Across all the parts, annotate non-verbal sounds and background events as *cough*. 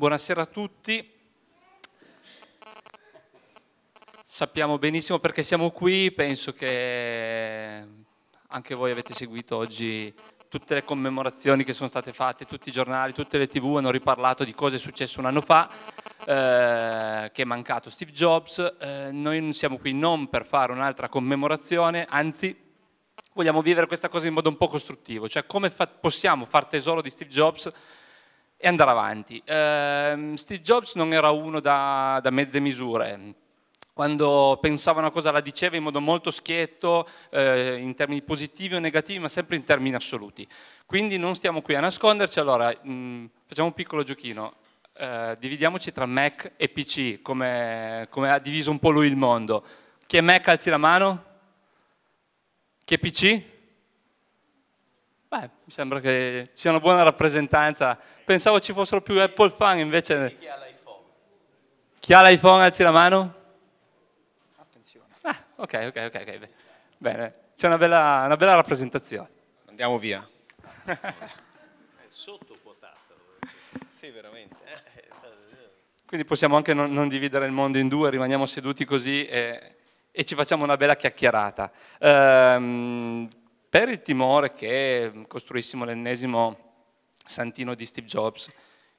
Buonasera a tutti. Sappiamo benissimo perché siamo qui, penso che anche voi avete seguito oggi tutte le commemorazioni che sono state fatte, tutti i giornali, tutte le tv hanno riparlato di cosa è successo un anno fa, eh, che è mancato Steve Jobs. Eh, noi siamo qui non per fare un'altra commemorazione, anzi vogliamo vivere questa cosa in modo un po' costruttivo, cioè come fa possiamo far tesoro di Steve Jobs e andare avanti. Eh, Steve Jobs non era uno da, da mezze misure, quando pensava una cosa la diceva in modo molto schietto, eh, in termini positivi o negativi, ma sempre in termini assoluti. Quindi non stiamo qui a nasconderci, allora mh, mm, facciamo un piccolo giochino. Eh, dividiamoci tra Mac e PC, come, come, ha diviso un po' lui il mondo. Chi è Mac alzi la mano? Chi è PC? Beh, mi sembra che sia una buona rappresentanza Pensavo ci fossero più Apple fan, invece... Chi ha l'iPhone? Chi ha l'iPhone alzi la mano? Attenzione. Ah, ok, ok, ok. Bene, c'è una bella, una bella rappresentazione. Andiamo via. È sottoquotato. Sì, veramente. Quindi possiamo anche non, non, dividere il mondo in due, rimaniamo seduti così e, e ci facciamo una bella chiacchierata. Ehm, per il timore che costruissimo l'ennesimo santino di Steve Jobs.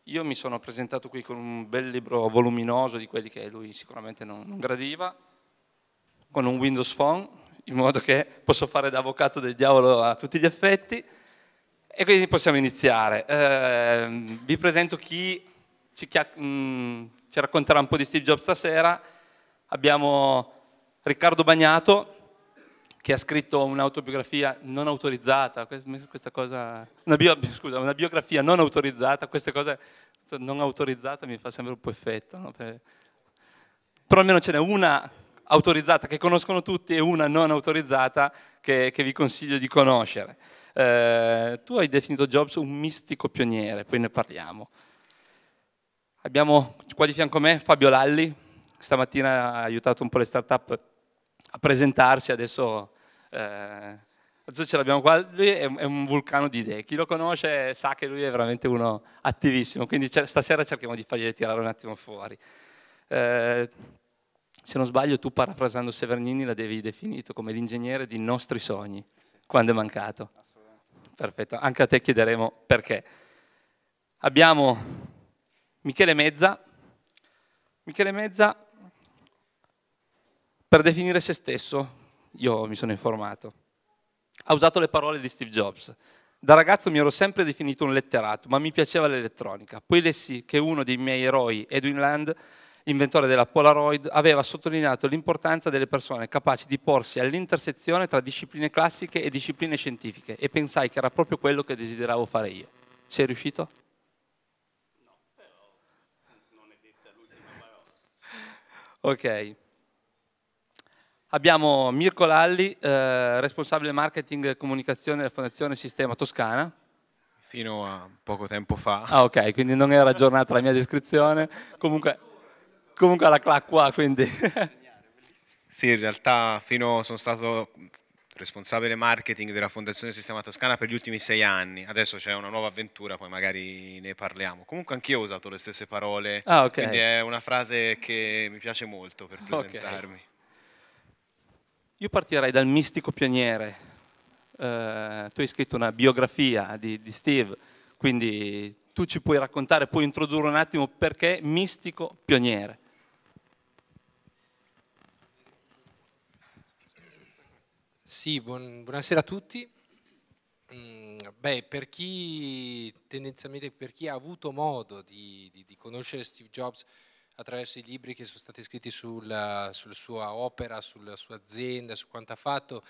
Io mi sono presentato qui con un bel libro voluminoso di quelli che lui sicuramente non, non gradiva, con un Windows Phone, in modo che posso fare da avvocato del diavolo a tutti gli effetti. E quindi possiamo iniziare. Eh, vi presento chi ci, mh, mm, ci racconterà un po' di Steve Jobs stasera. Abbiamo Riccardo Bagnato, che ha scritto un'autobiografia non autorizzata, questa cosa, una bio, *laughs* scusa, una biografia non autorizzata, queste cose non autorizzate mi fa sempre un po' effetto. No? Cioè, però almeno ce n'è una autorizzata che conoscono tutti e una non autorizzata che, che vi consiglio di conoscere. Eh, tu hai definito Jobs un mistico pioniere, poi ne parliamo. Abbiamo qua di fianco a me Fabio Lalli, stamattina ha aiutato un po' le start-up a presentarsi adesso. Eh, adesso ce l'abbiamo qua, lui è, un vulcano di idee, chi lo conosce sa che lui è veramente uno attivissimo, quindi stasera cerchiamo di fargli tirare un attimo fuori. Eh, se non sbaglio tu parafrasando Severnini la devi definito come l'ingegnere dei nostri sogni, quando è mancato. Perfetto, anche a te chiederemo perché. Abbiamo Michele Mezza. Michele Mezza per definire se stesso, io mi sono informato, ha usato le parole di Steve Jobs. Da ragazzo mi ero sempre definito un letterato, ma mi piaceva l'elettronica. Poi lessi che uno dei miei eroi, Edwin Land, inventore della Polaroid, aveva sottolineato l'importanza delle persone capaci di porsi all'intersezione tra discipline classiche e discipline scientifiche e pensai che era proprio quello che desideravo fare io. Sei riuscito? No, però non è detta l'ultima parola. ok. Abbiamo Mirko Lalli, eh, responsabile marketing e comunicazione della Fondazione Sistema Toscana. Fino a poco tempo fa. Ah ok, quindi non era aggiornata la mia descrizione. Comunque, comunque la cla quindi. sì, in realtà fino sono stato responsabile marketing della Fondazione Sistema Toscana per gli ultimi sei anni. Adesso c'è una nuova avventura, poi magari ne parliamo. Comunque anch'io ho usato le stesse parole, ah, okay. quindi è una frase che mi piace molto per presentarmi. Okay. Io partirei dal mistico pioniere. Eh, tu hai scritto una biografia di, di Steve, quindi tu ci puoi raccontare, puoi introdurre un attimo perché mistico pioniere. Sì, buon, buonasera a tutti. Mm, beh, per chi tendenzialmente per chi ha avuto modo di, di, di conoscere Steve Jobs attraverso i libri che sono stati scritti sulla, sulla sua opera, sulla sua azienda, su quanto ha fatto,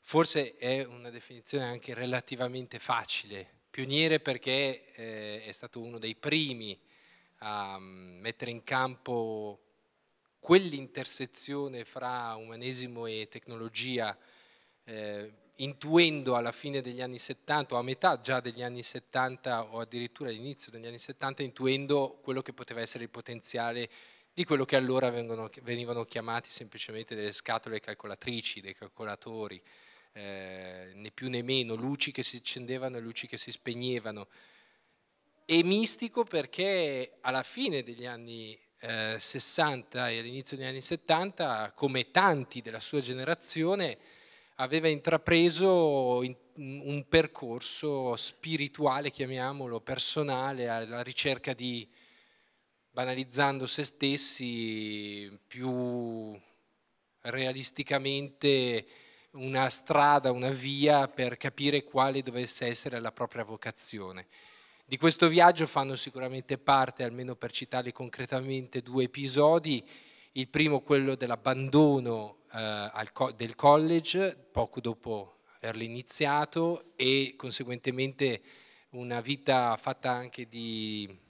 forse è una definizione anche relativamente facile. Pioniere perché eh, è stato uno dei primi a mm, mettere in campo quell'intersezione fra umanesimo e tecnologia eh, intuendo alla fine degli anni 70 o a metà già degli anni 70 o addirittura all'inizio degli anni 70, intuendo quello che poteva essere il potenziale di quello che allora vengono, venivano chiamati semplicemente delle scatole calcolatrici, dei calcolatori, eh, né più né meno, luci che si accendevano e luci che si spegnevano. E mistico perché alla fine degli anni eh, 60 e all'inizio degli anni 70, come tanti della sua generazione, aveva intrapreso un percorso spirituale, chiamiamolo, personale, alla ricerca di, banalizzando se stessi, più realisticamente una strada, una via per capire quale dovesse essere la propria vocazione. Di questo viaggio fanno sicuramente parte, almeno per citarli concretamente, due episodi il primo quello dell'abbandono eh, co del college poco dopo averlo iniziato e conseguentemente una vita fatta anche di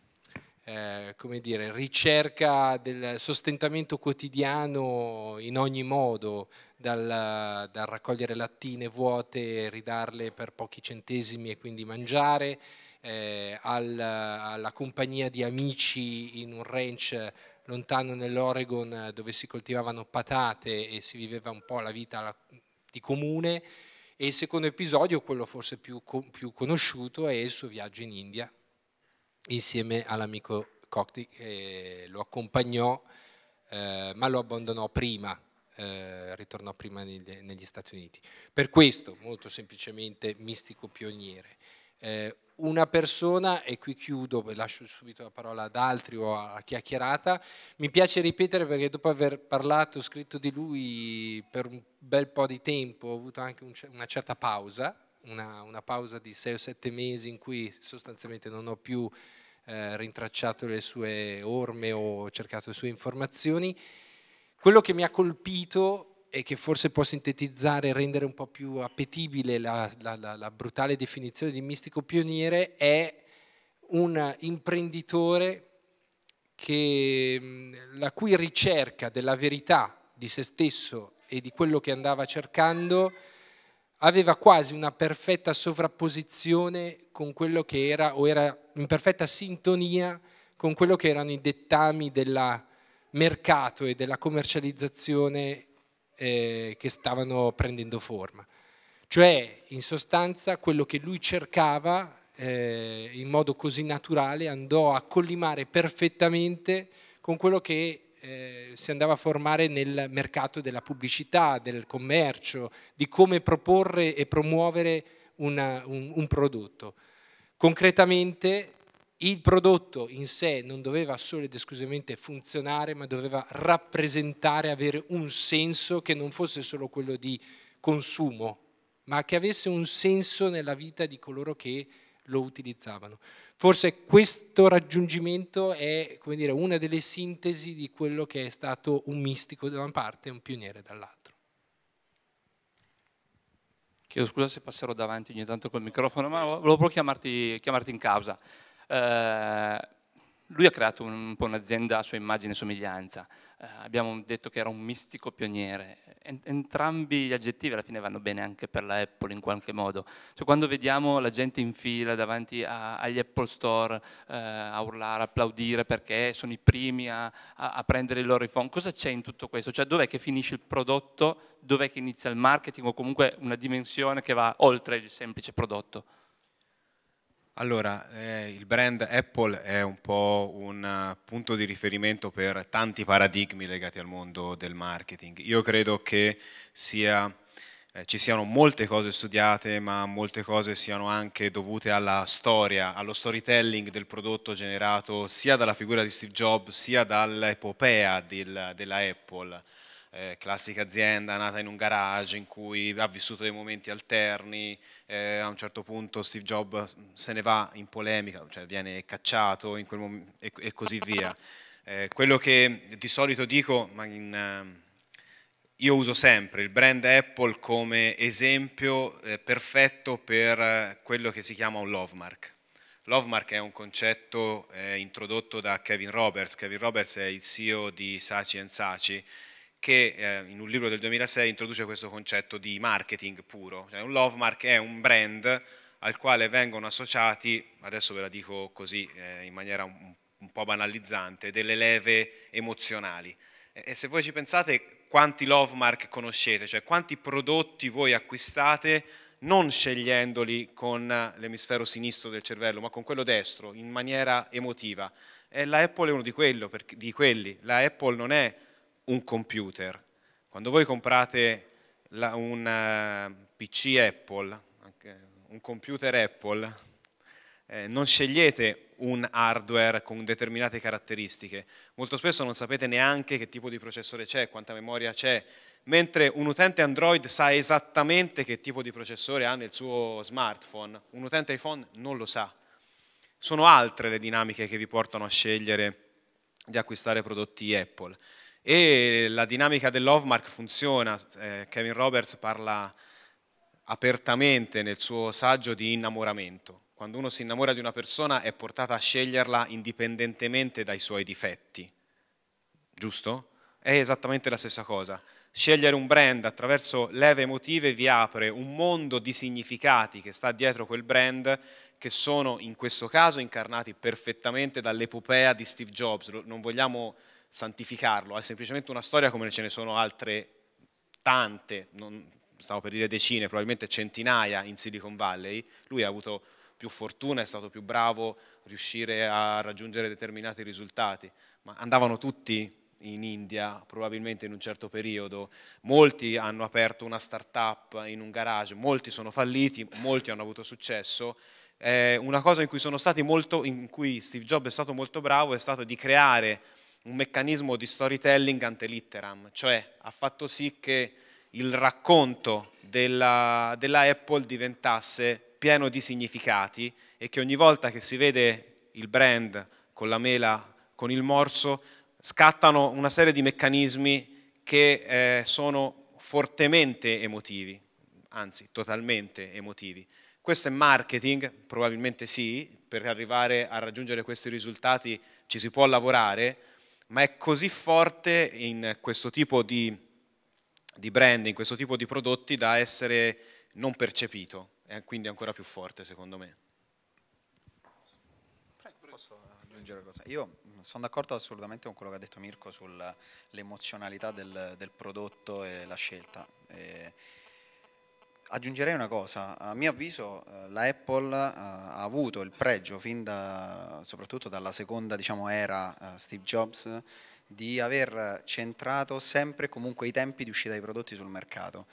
eh, come dire, ricerca del sostentamento quotidiano in ogni modo, dal, dal, raccogliere lattine vuote, ridarle per pochi centesimi e quindi mangiare, eh, al, alla compagnia di amici in un ranch lontano nell'Oregon eh, dove si coltivavano patate e si viveva un po' la vita di comune e il secondo episodio, quello forse più, più conosciuto, è il suo viaggio in India insieme all'amico Cocti che lo accompagnò eh, ma lo abbandonò prima, eh, ritornò prima negli, negli Stati Uniti. Per questo, molto semplicemente, mistico pioniere. Eh, una persona, e qui chiudo lascio subito la parola ad altri o a chiacchierata, mi piace ripetere perché dopo aver parlato, scritto di lui per un bel po' di tempo, ho avuto anche un, una certa pausa, una, una pausa di sei o sette mesi in cui sostanzialmente non ho più eh, rintracciato le sue orme o cercato le sue informazioni. Quello che mi ha colpito e che forse può sintetizzare e rendere un po' più appetibile la, la, la, la brutale definizione di mistico pioniere, è un imprenditore che, la cui ricerca della verità di se stesso e di quello che andava cercando aveva quasi una perfetta sovrapposizione con quello che era, o era in perfetta sintonia con quello che erano i dettami del mercato e della commercializzazione eh, che stavano prendendo forma. Cioè, in sostanza, quello che lui cercava eh, in modo così naturale andò a collimare perfettamente con quello che eh, si andava a formare nel mercato della pubblicità, del commercio, di come proporre e promuovere una, un, un prodotto. Concretamente il prodotto in sé non doveva solo ed esclusivamente funzionare, ma doveva rappresentare, avere un senso che non fosse solo quello di consumo, ma che avesse un senso nella vita di coloro che lo utilizzavano. Forse questo raggiungimento è dire, una delle sintesi di quello che è stato un mistico da una parte e un pioniere dall'altra. Chiedo scusa se passerò davanti ogni tanto col microfono, ma volevo chiamarti, chiamarti in causa. Eh, lui ha creato un, un po' un'azienda a sua immagine e somiglianza. Eh, abbiamo detto che era un mistico pioniere. entrambi gli aggettivi alla fine vanno bene anche per la Apple in qualche modo. Cioè, quando vediamo la gente in fila davanti a, agli Apple Store eh, a urlare, applaudire perché sono i primi a, a, a, prendere il loro iPhone, cosa c'è in tutto questo? Cioè, dov'è che finisce il prodotto? Dov'è che inizia il marketing o comunque una dimensione che va oltre il semplice prodotto? Allora, eh, il brand Apple è un po' un eh, punto di riferimento per tanti paradigmi legati al mondo del marketing. Io credo che sia, eh, ci siano molte cose studiate, ma molte cose siano anche dovute alla storia, allo storytelling del prodotto generato sia dalla figura di Steve Jobs sia dall'epopea del, della Apple eh, classica azienda nata in un garage in cui ha vissuto dei momenti alterni, eh, a un certo punto Steve Jobs se ne va in polemica, cioè viene cacciato momento, e, e, così via. Eh, quello che di solito dico, ma in, eh, io uso sempre il brand Apple come esempio eh, perfetto per eh, quello che si chiama un love mark. Lovemark è un concetto eh, introdotto da Kevin Roberts. Kevin Roberts è il CEO di Saci Saci, che eh, in un libro del 2006 introduce questo concetto di marketing puro. Cioè, un love mark è un brand al quale vengono associati, adesso ve la dico così eh, in maniera un, un, po' banalizzante, delle leve emozionali. E, e, se voi ci pensate quanti love mark conoscete, cioè quanti prodotti voi acquistate non scegliendoli con l'emisfero sinistro del cervello, ma con quello destro, in maniera emotiva. E la Apple è uno di, quello, per, di quelli. La Apple non è un computer. Quando voi comprate un eh, PC Apple, un computer Apple, eh, non scegliete un hardware con determinate caratteristiche. Molto spesso non sapete neanche che tipo di processore c'è, quanta memoria c'è, mentre un utente Android sa esattamente che tipo di processore ha nel suo smartphone, un utente iPhone non lo sa. Sono altre le dinamiche che vi portano a scegliere di acquistare prodotti Apple e la dinamica dell'Ovmark funziona, eh, Kevin Roberts parla apertamente nel suo saggio di innamoramento. Quando uno si innamora di una persona è portata a sceglierla indipendentemente dai suoi difetti, giusto? È esattamente la stessa cosa. Scegliere un brand attraverso leve emotive vi apre un mondo di significati che sta dietro quel brand che sono in questo caso incarnati perfettamente dall'epopea di Steve Jobs. Non vogliamo santificarlo, è semplicemente una storia come ce ne sono altre tante, non, stavo per dire decine, probabilmente centinaia in Silicon Valley, lui ha avuto più fortuna, è stato più bravo a riuscire a raggiungere determinati risultati, ma andavano tutti in India, probabilmente in un certo periodo, molti hanno aperto una start-up in un garage, molti sono falliti, molti hanno avuto successo. Eh, una cosa in cui, sono stati molto, in cui Steve Jobs è stato molto bravo è stato di creare un meccanismo di storytelling ante litteram, cioè ha fatto sì che il racconto della, della Apple diventasse pieno di significati e che ogni volta che si vede il brand con la mela, con il morso, scattano una serie di meccanismi che eh, sono fortemente emotivi, anzi totalmente emotivi. Questo è marketing, probabilmente sì, per arrivare a raggiungere questi risultati ci si può lavorare, ma è così forte in questo tipo di, di brand, in questo tipo di prodotti da essere non percepito, e quindi ancora più forte secondo me. Posso aggiungere una cosa? Io sono d'accordo assolutamente con quello che ha detto Mirko sull'emozionalità del, del, prodotto e la scelta. E Aggiungerei una cosa, a mio avviso eh, la Apple eh, ha avuto il pregio fin da, soprattutto dalla seconda diciamo, era eh, Steve Jobs di aver centrato sempre e comunque i tempi di uscita dei prodotti sul mercato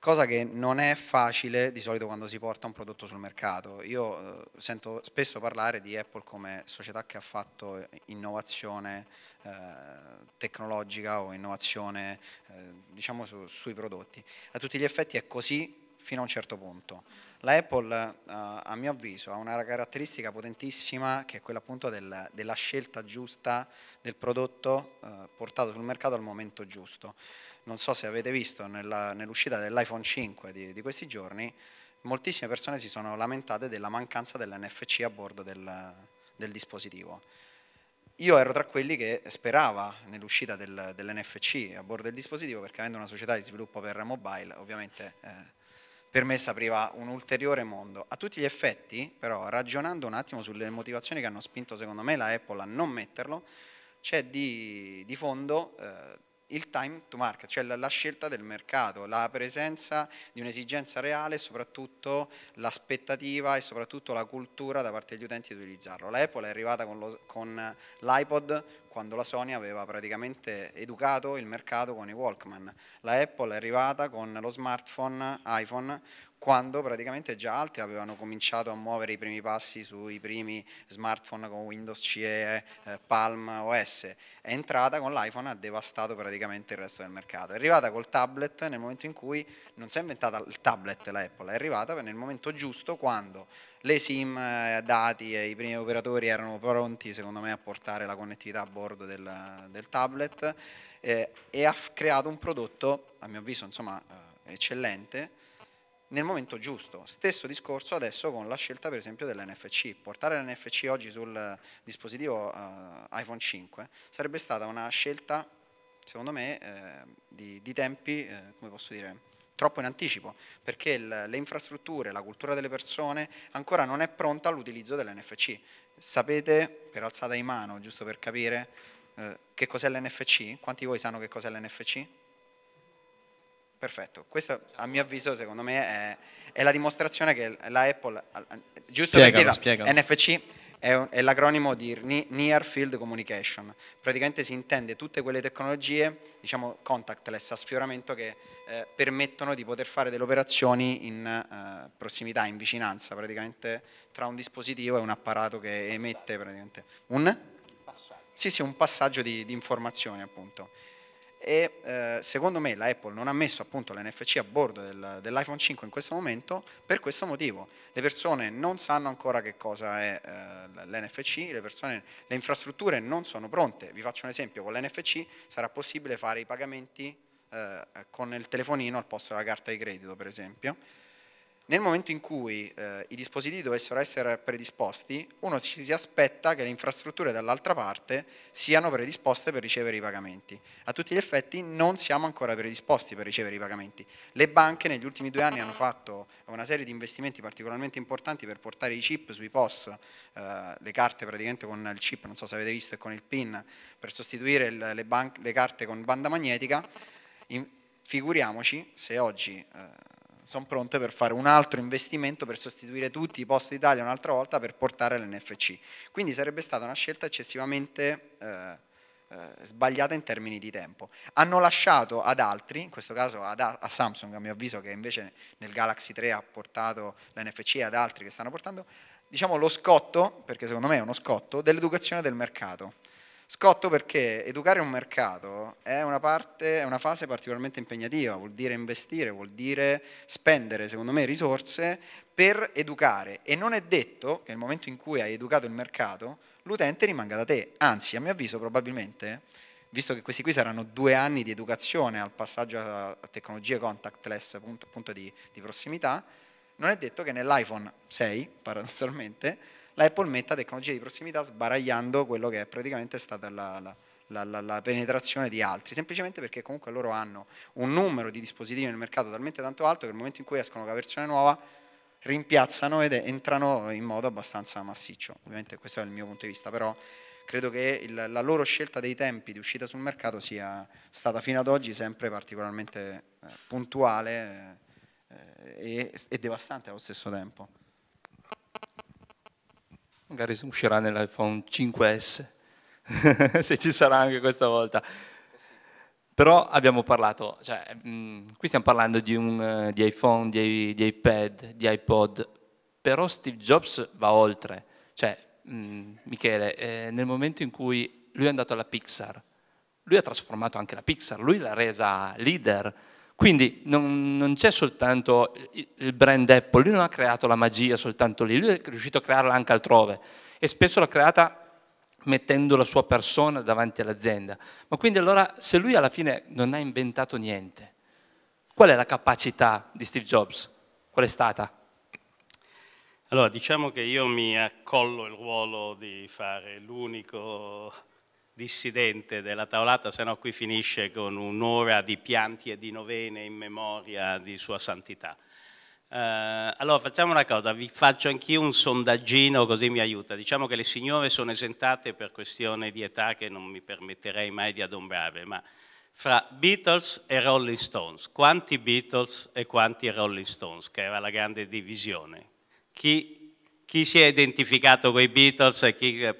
cosa che non è facile di solito quando si porta un prodotto sul mercato. Io eh, sento spesso parlare di Apple come società che ha fatto innovazione eh, tecnologica o innovazione eh, diciamo su, sui prodotti. A tutti gli effetti è così fino a un certo punto. La Apple, eh, a mio avviso, ha una caratteristica potentissima che è quella appunto del, della scelta giusta del prodotto eh, portato sul mercato al momento giusto. Non so se avete visto nell'uscita dell'iPhone 5 di, di questi giorni, moltissime persone si sono lamentate della mancanza dell'NFC a bordo del, del, dispositivo. Io ero tra quelli che sperava nell'uscita dell'NFC a bordo del dispositivo perché avendo una società di sviluppo per mobile ovviamente eh, per me si apriva un ulteriore mondo. A tutti gli effetti, però, ragionando un attimo sulle motivazioni che hanno spinto, secondo me, la Apple a non metterlo, c'è di, di fondo eh, il time to market, cioè la, la, scelta del mercato, la presenza di un'esigenza reale e soprattutto l'aspettativa e soprattutto la cultura da parte degli utenti di utilizzarlo. L'Apple è arrivata con, lo, con l'iPod quando la Sony aveva praticamente educato il mercato con i Walkman. La Apple è arrivata con lo smartphone iPhone quando praticamente già altri avevano cominciato a muovere i primi passi sui primi smartphone con Windows CE, eh, Palm OS. È entrata con l'iPhone, ha devastato praticamente il resto del mercato. È arrivata col tablet nel momento in cui non si è inventata il tablet l'Apple, è arrivata nel momento giusto quando le SIM, eh, dati e i primi operatori erano pronti secondo me a portare la connettività a bordo del, del tablet eh, e ha creato un prodotto, a mio avviso, insomma, eh, eccellente nel momento giusto. Stesso discorso adesso con la scelta per esempio dell'NFC. Portare l'NFC oggi sul dispositivo uh, iPhone 5 sarebbe stata una scelta, secondo me, eh, di, di, tempi, eh, come posso dire, troppo in anticipo, perché il, le infrastrutture, la cultura delle persone ancora non è pronta all'utilizzo dell'NFC. Sapete, per alzata di mano, giusto per capire, eh, che cos'è l'NFC? Quanti di voi sanno che cos'è l'NFC? Perfetto, questo a mio avviso secondo me è, è la dimostrazione che la Apple, giusto spiegalo, per dirla, NFC è, un, è l'acronimo di Near Field Communication, praticamente si intende tutte quelle tecnologie, diciamo contactless, a sfioramento che eh, permettono di poter fare delle operazioni in eh, prossimità, in vicinanza, praticamente tra un dispositivo e un apparato che emette praticamente un... Passaggio. Sì, sì, un passaggio di, di informazioni appunto e eh, secondo me la Apple non ha messo appunto l'NFC a bordo del, dell'iPhone 5 in questo momento per questo motivo. Le persone non sanno ancora che cosa è eh, l'NFC, le, persone, le infrastrutture non sono pronte. Vi faccio un esempio, con l'NFC sarà possibile fare i pagamenti eh, con il telefonino al posto della carta di credito per esempio nel momento in cui eh, i dispositivi dovessero essere predisposti, uno ci si aspetta che le infrastrutture dall'altra parte siano predisposte per ricevere i pagamenti. A tutti gli effetti non siamo ancora predisposti per ricevere i pagamenti. Le banche negli ultimi due anni hanno fatto una serie di investimenti particolarmente importanti per portare i chip sui POS, eh, le carte praticamente con il chip, non so se avete visto, e con il PIN, per sostituire il, le, le, carte con banda magnetica. In, figuriamoci se oggi... Eh, sono pronte per fare un altro investimento per sostituire tutti i posti d'Italia un'altra volta per portare l'NFC. Quindi sarebbe stata una scelta eccessivamente eh, eh, sbagliata in termini di tempo. Hanno lasciato ad altri, in questo caso ad, a Samsung a mio avviso che invece nel Galaxy 3 ha portato l'NFC e ad altri che stanno portando, diciamo lo scotto, perché secondo me è uno scotto, dell'educazione del mercato. Scotto perché educare un mercato è una, parte, è una fase particolarmente impegnativa, vuol dire investire, vuol dire spendere, secondo me, risorse per educare e non è detto che nel momento in cui hai educato il mercato l'utente rimanga da te, anzi a mio avviso probabilmente, visto che questi qui saranno due anni di educazione al passaggio a tecnologie contactless, appunto, appunto di, di prossimità, non è detto che nell'iPhone 6, paradossalmente, l'Apple metta tecnologia di prossimità sbaragliando quello che è praticamente stata la, la la, la, la, penetrazione di altri, semplicemente perché comunque loro hanno un numero di dispositivi nel mercato talmente tanto alto che nel momento in cui escono con la versione nuova rimpiazzano ed entrano in modo abbastanza massiccio. Ovviamente questo è il mio punto di vista, però credo che il, la loro scelta dei tempi di uscita sul mercato sia stata fino ad oggi sempre particolarmente eh, puntuale eh, e, e devastante allo stesso tempo magari uscirà nell'iPhone 5S, *laughs* se ci sarà anche questa volta. Però abbiamo parlato, cioè, mh, mm, qui stiamo parlando di, un, eh, di iPhone, di, di, iPad, di iPod, però Steve Jobs va oltre. Cioè, mh, mm, Michele, eh, nel momento in cui lui è andato alla Pixar, lui ha trasformato anche la Pixar, lui l'ha resa leader, quindi non, non c'è soltanto il brand Apple, lui non ha creato la magia soltanto lì, lui è riuscito a crearla anche altrove e spesso l'ha creata mettendo la sua persona davanti all'azienda. Ma quindi allora se lui alla fine non ha inventato niente, qual è la capacità di Steve Jobs? Qual è stata? Allora, diciamo che io mi accollo il ruolo di fare l'unico dissidente della tavolata, se no qui finisce con un'ora di pianti e di novene in memoria di Sua Santità. Eh, allora facciamo una cosa, vi faccio anch'io un sondaggino così mi aiuta. Diciamo che le signore sono esentate per questione di età che non mi permetterei mai di adombrare, ma fra Beatles e Rolling Stones, quanti Beatles e quanti Rolling Stones, che era la grande divisione. Chi, chi si è identificato con i Beatles e chi... Eh,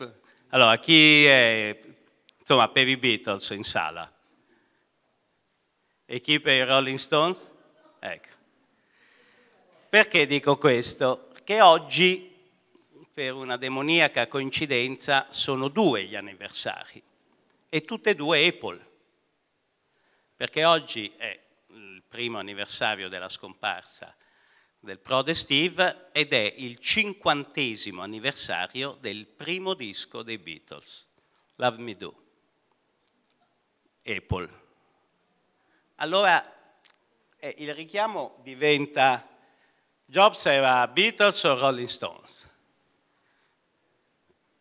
allora, chi è insomma, per i Beatles in sala. E chi per i Rolling Stones? Ecco. Perché dico questo? Che oggi, per una demoniaca coincidenza, sono due gli anniversari e tutte e due Apple. Perché oggi è il primo anniversario della scomparsa del Prode Steve ed è il cinquantesimo anniversario del primo disco dei Beatles, Love Me Do. Apple. Allora eh, il richiamo diventa, Jobs era Beatles o Rolling Stones?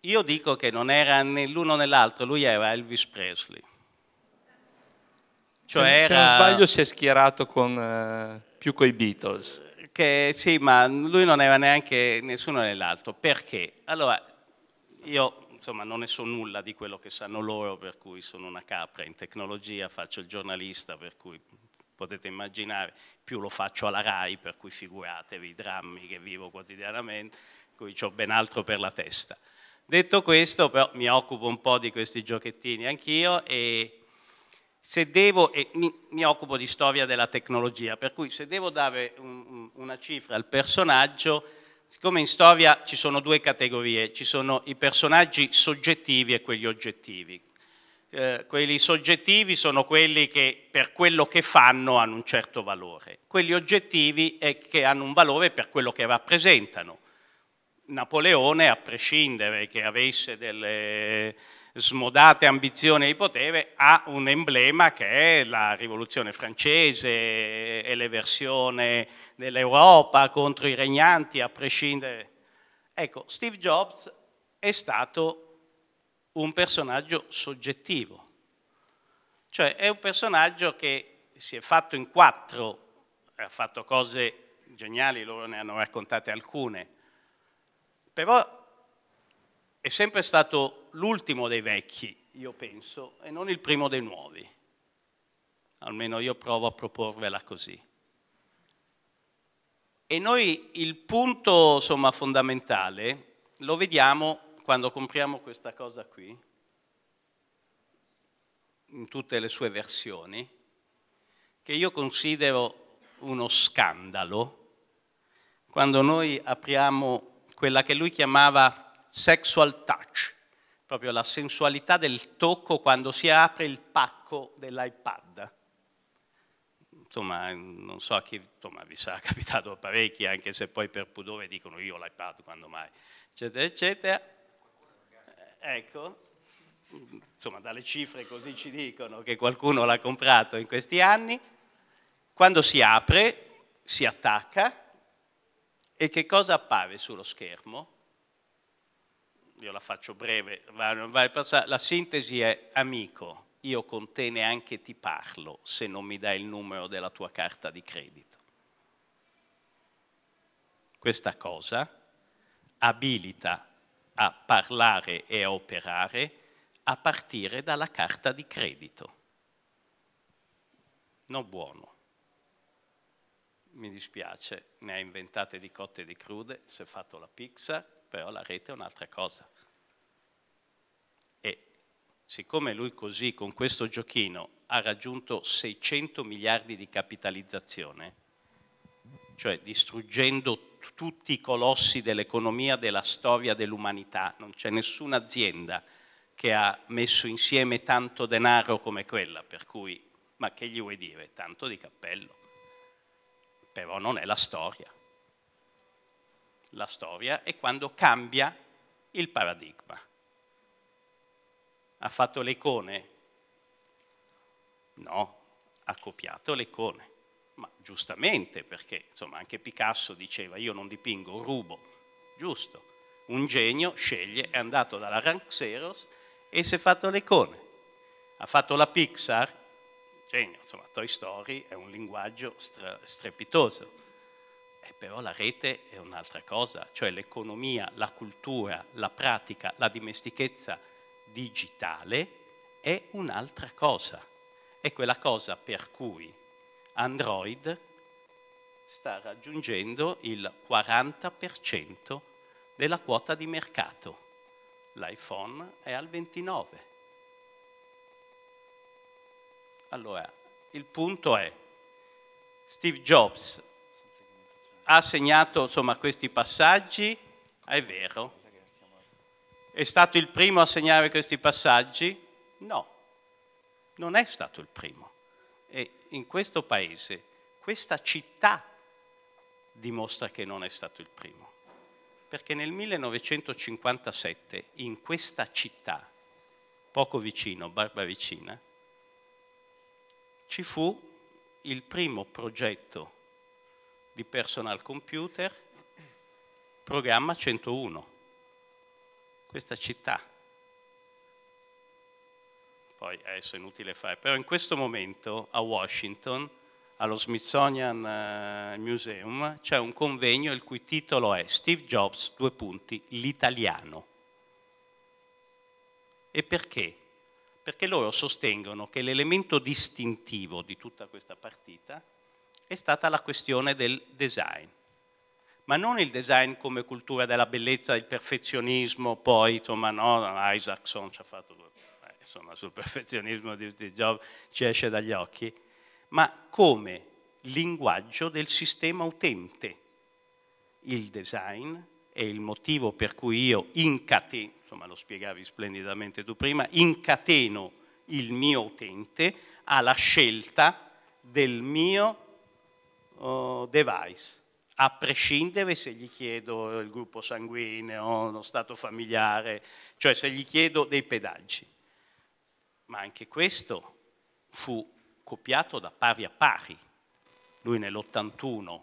Io dico che non era né l'uno né l'altro, lui era Elvis Presley. Cioè se, era... se, non sbaglio si è schierato con, eh, più coi Beatles. Che, sì, ma lui non era neanche nessuno né l'altro. Perché? Allora, io insomma non ne so nulla di quello che sanno loro, per cui sono una capra in tecnologia, faccio il giornalista, per cui potete immaginare, più lo faccio alla RAI, per cui figuratevi i drammi che vivo quotidianamente, cui ho ben altro per la testa. Detto questo, però, mi occupo un po' di questi giochettini anch'io e se devo, e mi, mi, occupo di storia della tecnologia, per cui se devo dare un, una cifra al personaggio, siccome in storia ci sono due categorie, ci sono i personaggi soggettivi e quelli oggettivi. Eh, quelli soggettivi sono quelli che per quello che fanno hanno un certo valore, quelli oggettivi è che hanno un valore per quello che rappresentano. Napoleone, a prescindere che avesse delle smodate ambizioni di potere, ha un emblema che è la rivoluzione francese e l'eversione dell'Europa contro i regnanti, a prescindere. Ecco, Steve Jobs è stato un personaggio soggettivo, cioè è un personaggio che si è fatto in quattro, ha fatto cose geniali, loro ne hanno raccontate alcune, però è sempre stato l'ultimo dei vecchi, io penso, e non il primo dei nuovi. Almeno io provo a proporvela così. E noi il punto insomma, fondamentale lo vediamo quando compriamo questa cosa qui, in tutte le sue versioni, che io considero uno scandalo, quando noi apriamo quella che lui chiamava sexual touch, proprio la sensualità del tocco quando si apre il pacco dell'iPad. Insomma, non so a chi, insomma, vi sarà *laughs* capitato parecchi, anche se poi per pudore dicono io l'iPad, quando mai, eccetera, eccetera. Eh, ecco, insomma, dalle cifre così ci dicono che qualcuno l'ha comprato in questi anni. Quando si apre, si attacca e che cosa appare sullo schermo? io la faccio breve, la sintesi è amico, io con te neanche ti parlo se non mi dai il numero della tua carta di credito. Questa cosa abilita a parlare e a operare a partire dalla carta di credito. Non buono. Mi dispiace, ne ha inventate di cotte e di crude, si è fatto la pizza, però la rete è un'altra cosa. E siccome lui così, con questo giochino, ha raggiunto 600 miliardi di capitalizzazione, cioè distruggendo tutti i colossi dell'economia, della storia, dell'umanità, non c'è nessuna azienda che ha messo insieme tanto denaro come quella, per cui, ma che gli vuoi dire, tanto di cappello, però non è la storia la storia è quando cambia il paradigma. Ha fatto le icone? No, ha copiato le icone. Ma giustamente, perché insomma, anche Picasso diceva io non dipingo, rubo. Giusto. Un genio sceglie, è andato dalla Ranxeros e si è fatto le icone. Ha fatto la Pixar? Genio, insomma, Toy Story è un linguaggio stra- strepitoso eh, però la rete è un'altra cosa, cioè l'economia, la cultura, la pratica, la dimestichezza digitale è un'altra cosa. È quella cosa per cui Android sta raggiungendo il 40% della quota di mercato. L'iPhone è al 29%. Allora, il punto è, Steve Jobs ha segnato insomma, questi passaggi, ah, è vero. È stato il primo a segnare questi passaggi? No, non è stato il primo. E in questo paese, questa città dimostra che non è stato il primo. Perché nel 1957 in questa città, poco vicino, Barbavicina, ci fu il primo progetto di personal computer, programma 101, questa città. Poi adesso è inutile fare, però in questo momento a Washington, allo Smithsonian eh, Museum, c'è un convegno il cui titolo è Steve Jobs, due punti, l'italiano. E perché? Perché loro sostengono che l'elemento distintivo di tutta questa partita è stata la questione del design. Ma non il design come cultura della bellezza, il perfezionismo, poi, insomma, no, Isaacson ci ha fatto, eh, insomma, sul *laughs* perfezionismo di Steve Jobs ci esce dagli occhi, ma come linguaggio del sistema utente. Il design è il motivo per cui io incateno, insomma lo spiegavi splendidamente tu prima, incateno il mio utente alla scelta del mio device, a prescindere se gli chiedo il gruppo sanguigno, lo stato familiare, cioè se gli chiedo dei pedaggi. Ma anche questo fu copiato da pari a pari. Lui nell'81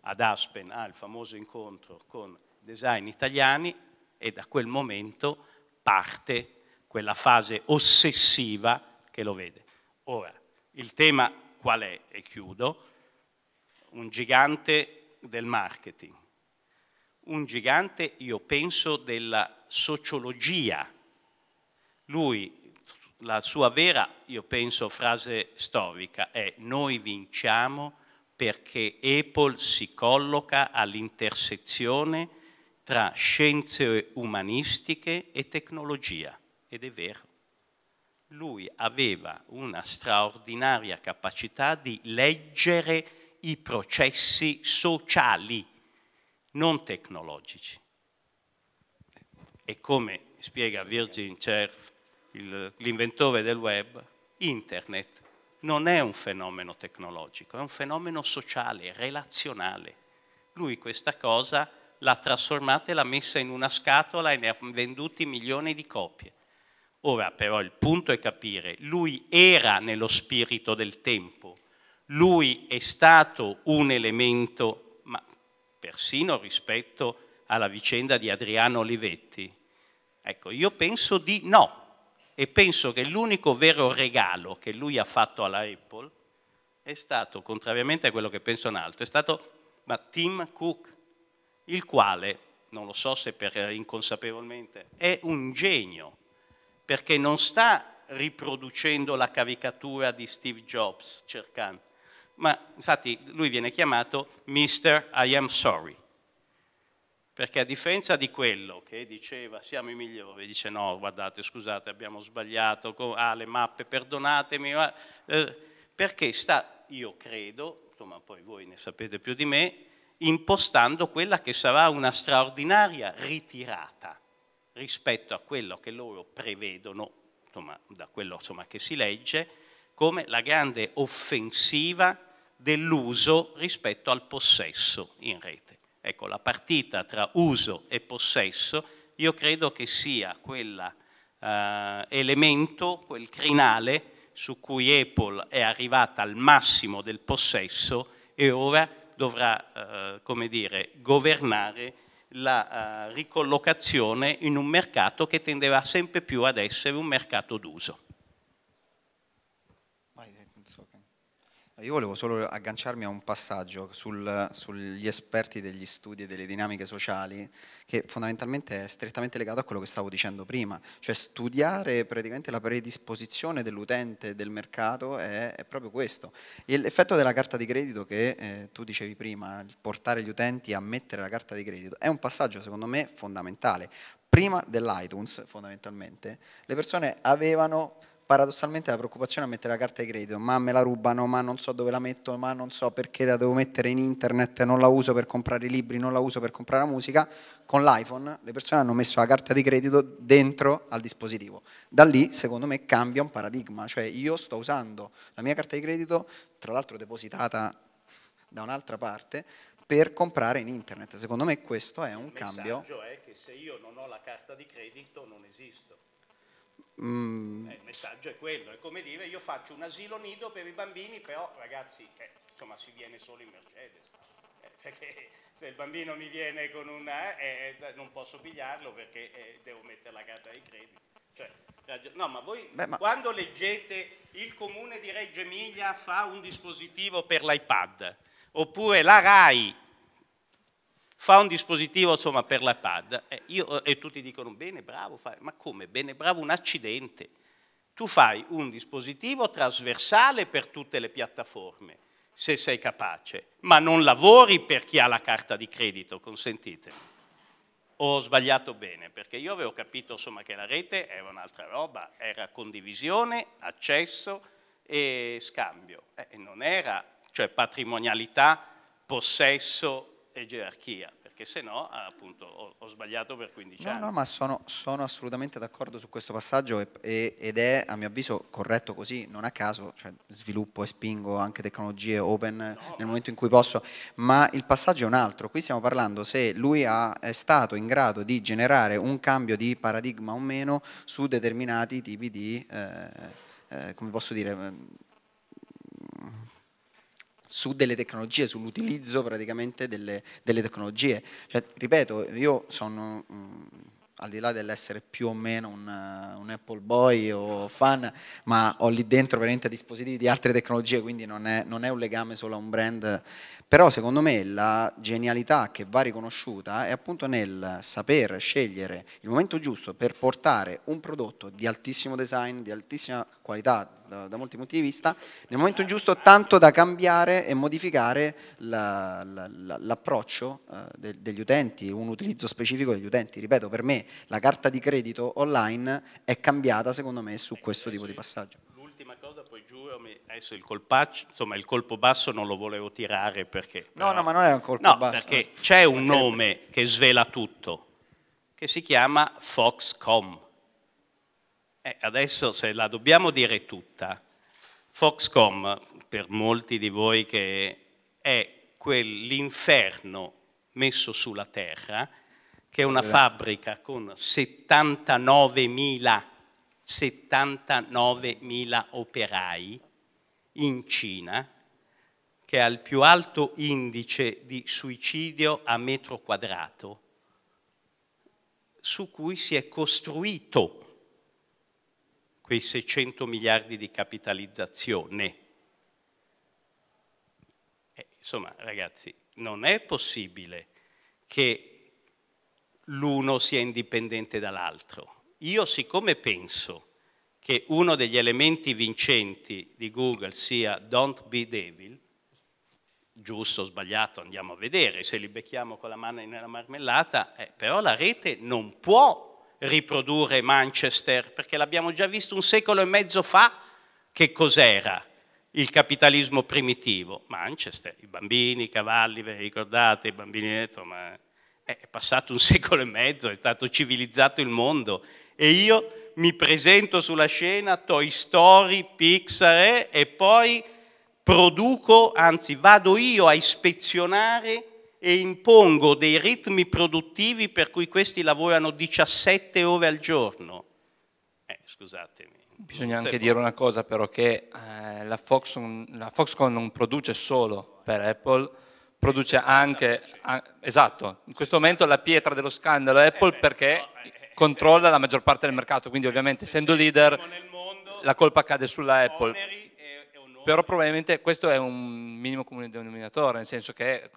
ad Aspen ha il famoso incontro con design italiani e da quel momento parte quella fase ossessiva che lo vede. Ora, il tema qual è? E chiudo un gigante del marketing, un gigante, io penso, della sociologia. Lui, la sua vera, io penso, frase storica è noi vinciamo perché Apple si colloca all'intersezione tra scienze umanistiche e tecnologia. Ed è vero. Lui aveva una straordinaria capacità di leggere i processi sociali, non tecnologici. E come spiega Virgin Cerf, l'inventore del web, internet non è un fenomeno tecnologico, è un fenomeno sociale, relazionale. Lui questa cosa l'ha trasformata e l'ha messa in una scatola e ne ha venduti milioni di copie. Ora però il punto è capire, lui era nello spirito del tempo, lui è stato un elemento, ma persino rispetto alla vicenda di Adriano Olivetti. Ecco, io penso di no, e penso che l'unico vero regalo che lui ha fatto alla Apple è stato, contrariamente a quello che pensa un altro, è stato ma, Tim Cook, il quale, non lo so se per inconsapevolmente, è un genio, perché non sta riproducendo la caricatura di Steve Jobs cercando, ma infatti lui viene chiamato Mister I am sorry, perché a differenza di quello che diceva siamo i migliori, dice no, guardate, scusate, abbiamo sbagliato, ah le mappe, perdonatemi, ma, eh, perché sta, io credo, ma poi voi ne sapete più di me, impostando quella che sarà una straordinaria ritirata rispetto a quello che loro prevedono, insomma, da quello insomma, che si legge, come la grande offensiva dell'uso rispetto al possesso in rete. Ecco, la partita tra uso e possesso io credo che sia quel eh, elemento, quel crinale su cui Apple è arrivata al massimo del possesso e ora dovrà, eh, come dire, governare la eh, ricollocazione in un mercato che tendeva sempre più ad essere un mercato d'uso. Io volevo solo agganciarmi a un passaggio sul, sugli esperti degli studi e delle dinamiche sociali, che fondamentalmente è strettamente legato a quello che stavo dicendo prima, cioè studiare praticamente la predisposizione dell'utente del mercato è, è proprio questo. L'effetto della carta di credito che eh, tu dicevi prima, portare gli utenti a mettere la carta di credito, è un passaggio secondo me fondamentale. Prima dell'iTunes fondamentalmente le persone avevano paradossalmente la preoccupazione è mettere la carta di credito, ma me la rubano, ma non so dove la metto, ma non so perché la devo mettere in internet, non la uso per comprare i libri, non la uso per comprare la musica, con l'iPhone le persone hanno messo la carta di credito dentro al dispositivo. Da lì, secondo me, cambia un paradigma, cioè io sto usando la mia carta di credito, tra l'altro depositata da un'altra parte, per comprare in internet. Secondo me questo è un Il cambio. Il messaggio è che se io non ho la carta di credito non esisto. Mm. Eh, il messaggio è quello, è come dire io faccio un asilo nido per i bambini, però ragazzi, eh, insomma si viene solo in Mercedes, eh, perché se il bambino mi viene con una, eh, eh, non posso pigliarlo perché eh, devo mettere la carta dei crediti. Cioè, no, ma voi Beh, ma... quando leggete il comune di Reggio Emilia fa un dispositivo per l'iPad, oppure la RAI fa un dispositivo insomma, per la PAD eh, io, e tutti dicono bene, bravo, fai. ma come? Bene, bravo, un accidente. Tu fai un dispositivo trasversale per tutte le piattaforme, se sei capace, ma non lavori per chi ha la carta di credito, consentitemi. Ho sbagliato bene, perché io avevo capito insomma, che la rete era un'altra roba, era condivisione, accesso e scambio, eh, non era cioè, patrimonialità, possesso e gerarchia, perché se no ah, appunto ho, ho sbagliato per 15 no, anni. No, no, ma sono, sono assolutamente d'accordo su questo passaggio e, e, ed è a mio avviso corretto così, non a caso, cioè, sviluppo e spingo anche tecnologie open no, nel momento in cui posso, ma il passaggio è un altro, qui stiamo parlando se lui ha, è stato in grado di generare un cambio di paradigma o meno su determinati tipi di, eh, eh, come posso dire, ehm, su delle tecnologie, sull'utilizzo praticamente delle, delle tecnologie. Cioè, ripeto, io sono, mh, mm, al di là dell'essere più o meno un, eh, un, Apple boy o fan, ma ho lì dentro veramente dispositivi di altre tecnologie, quindi non è, non è un legame solo a un brand. Però secondo me la genialità che va riconosciuta è appunto nel saper scegliere il momento giusto per portare un prodotto di altissimo design, di altissima qualità, da, da, molti punti di vista, nel momento giusto tanto da cambiare e modificare l'approccio la, la, la, eh, de, degli utenti, un utilizzo specifico degli utenti. Ripeto, per me la carta di credito online è cambiata secondo me su questo tipo di passaggio. L'ultima cosa, poi giuro, adesso il colpaccio, insomma il colpo basso non lo volevo tirare perché... No, però... no, ma non era un colpo no, basso. perché c'è un nome che svela tutto, che si chiama Foxcom eh, adesso se la dobbiamo dire tutta, Foxcom, per molti di voi che è quell'inferno messo sulla terra, che è una fabbrica con 79.000, 79.000 operai in Cina, che ha il più alto indice di suicidio a metro quadrato, su cui si è costruito quei 600 miliardi di capitalizzazione. Eh, insomma, ragazzi, non è possibile che l'uno sia indipendente dall'altro. Io siccome penso che uno degli elementi vincenti di Google sia don't be devil, giusto o sbagliato andiamo a vedere, se li becchiamo con la mano nella marmellata, eh, però la rete non può riprodurre Manchester, perché l'abbiamo già visto un secolo e mezzo fa che cos'era il capitalismo primitivo. Manchester, i bambini, i cavalli, ve ricordate, i bambini detto, ma eh, è passato un *laughs* secolo e mezzo, è stato civilizzato il mondo e io mi presento sulla scena Toy Story, Pixar eh, e poi produco, anzi vado io a ispezionare e impongo dei ritmi produttivi per cui questi lavorano 17 ore al giorno. Eh, scusatemi. Bisogna anche dire una cosa però che eh, la, Foxconn, la, Foxconn, non produce solo per Apple, produce anche, a, esatto, in questo momento la pietra dello scandalo è Apple eh perché eh, eh, controlla la maggior parte del mercato, quindi ovviamente essendo leader la colpa cade sulla Apple però probabilmente questo è un minimo comune denominatore, nel senso che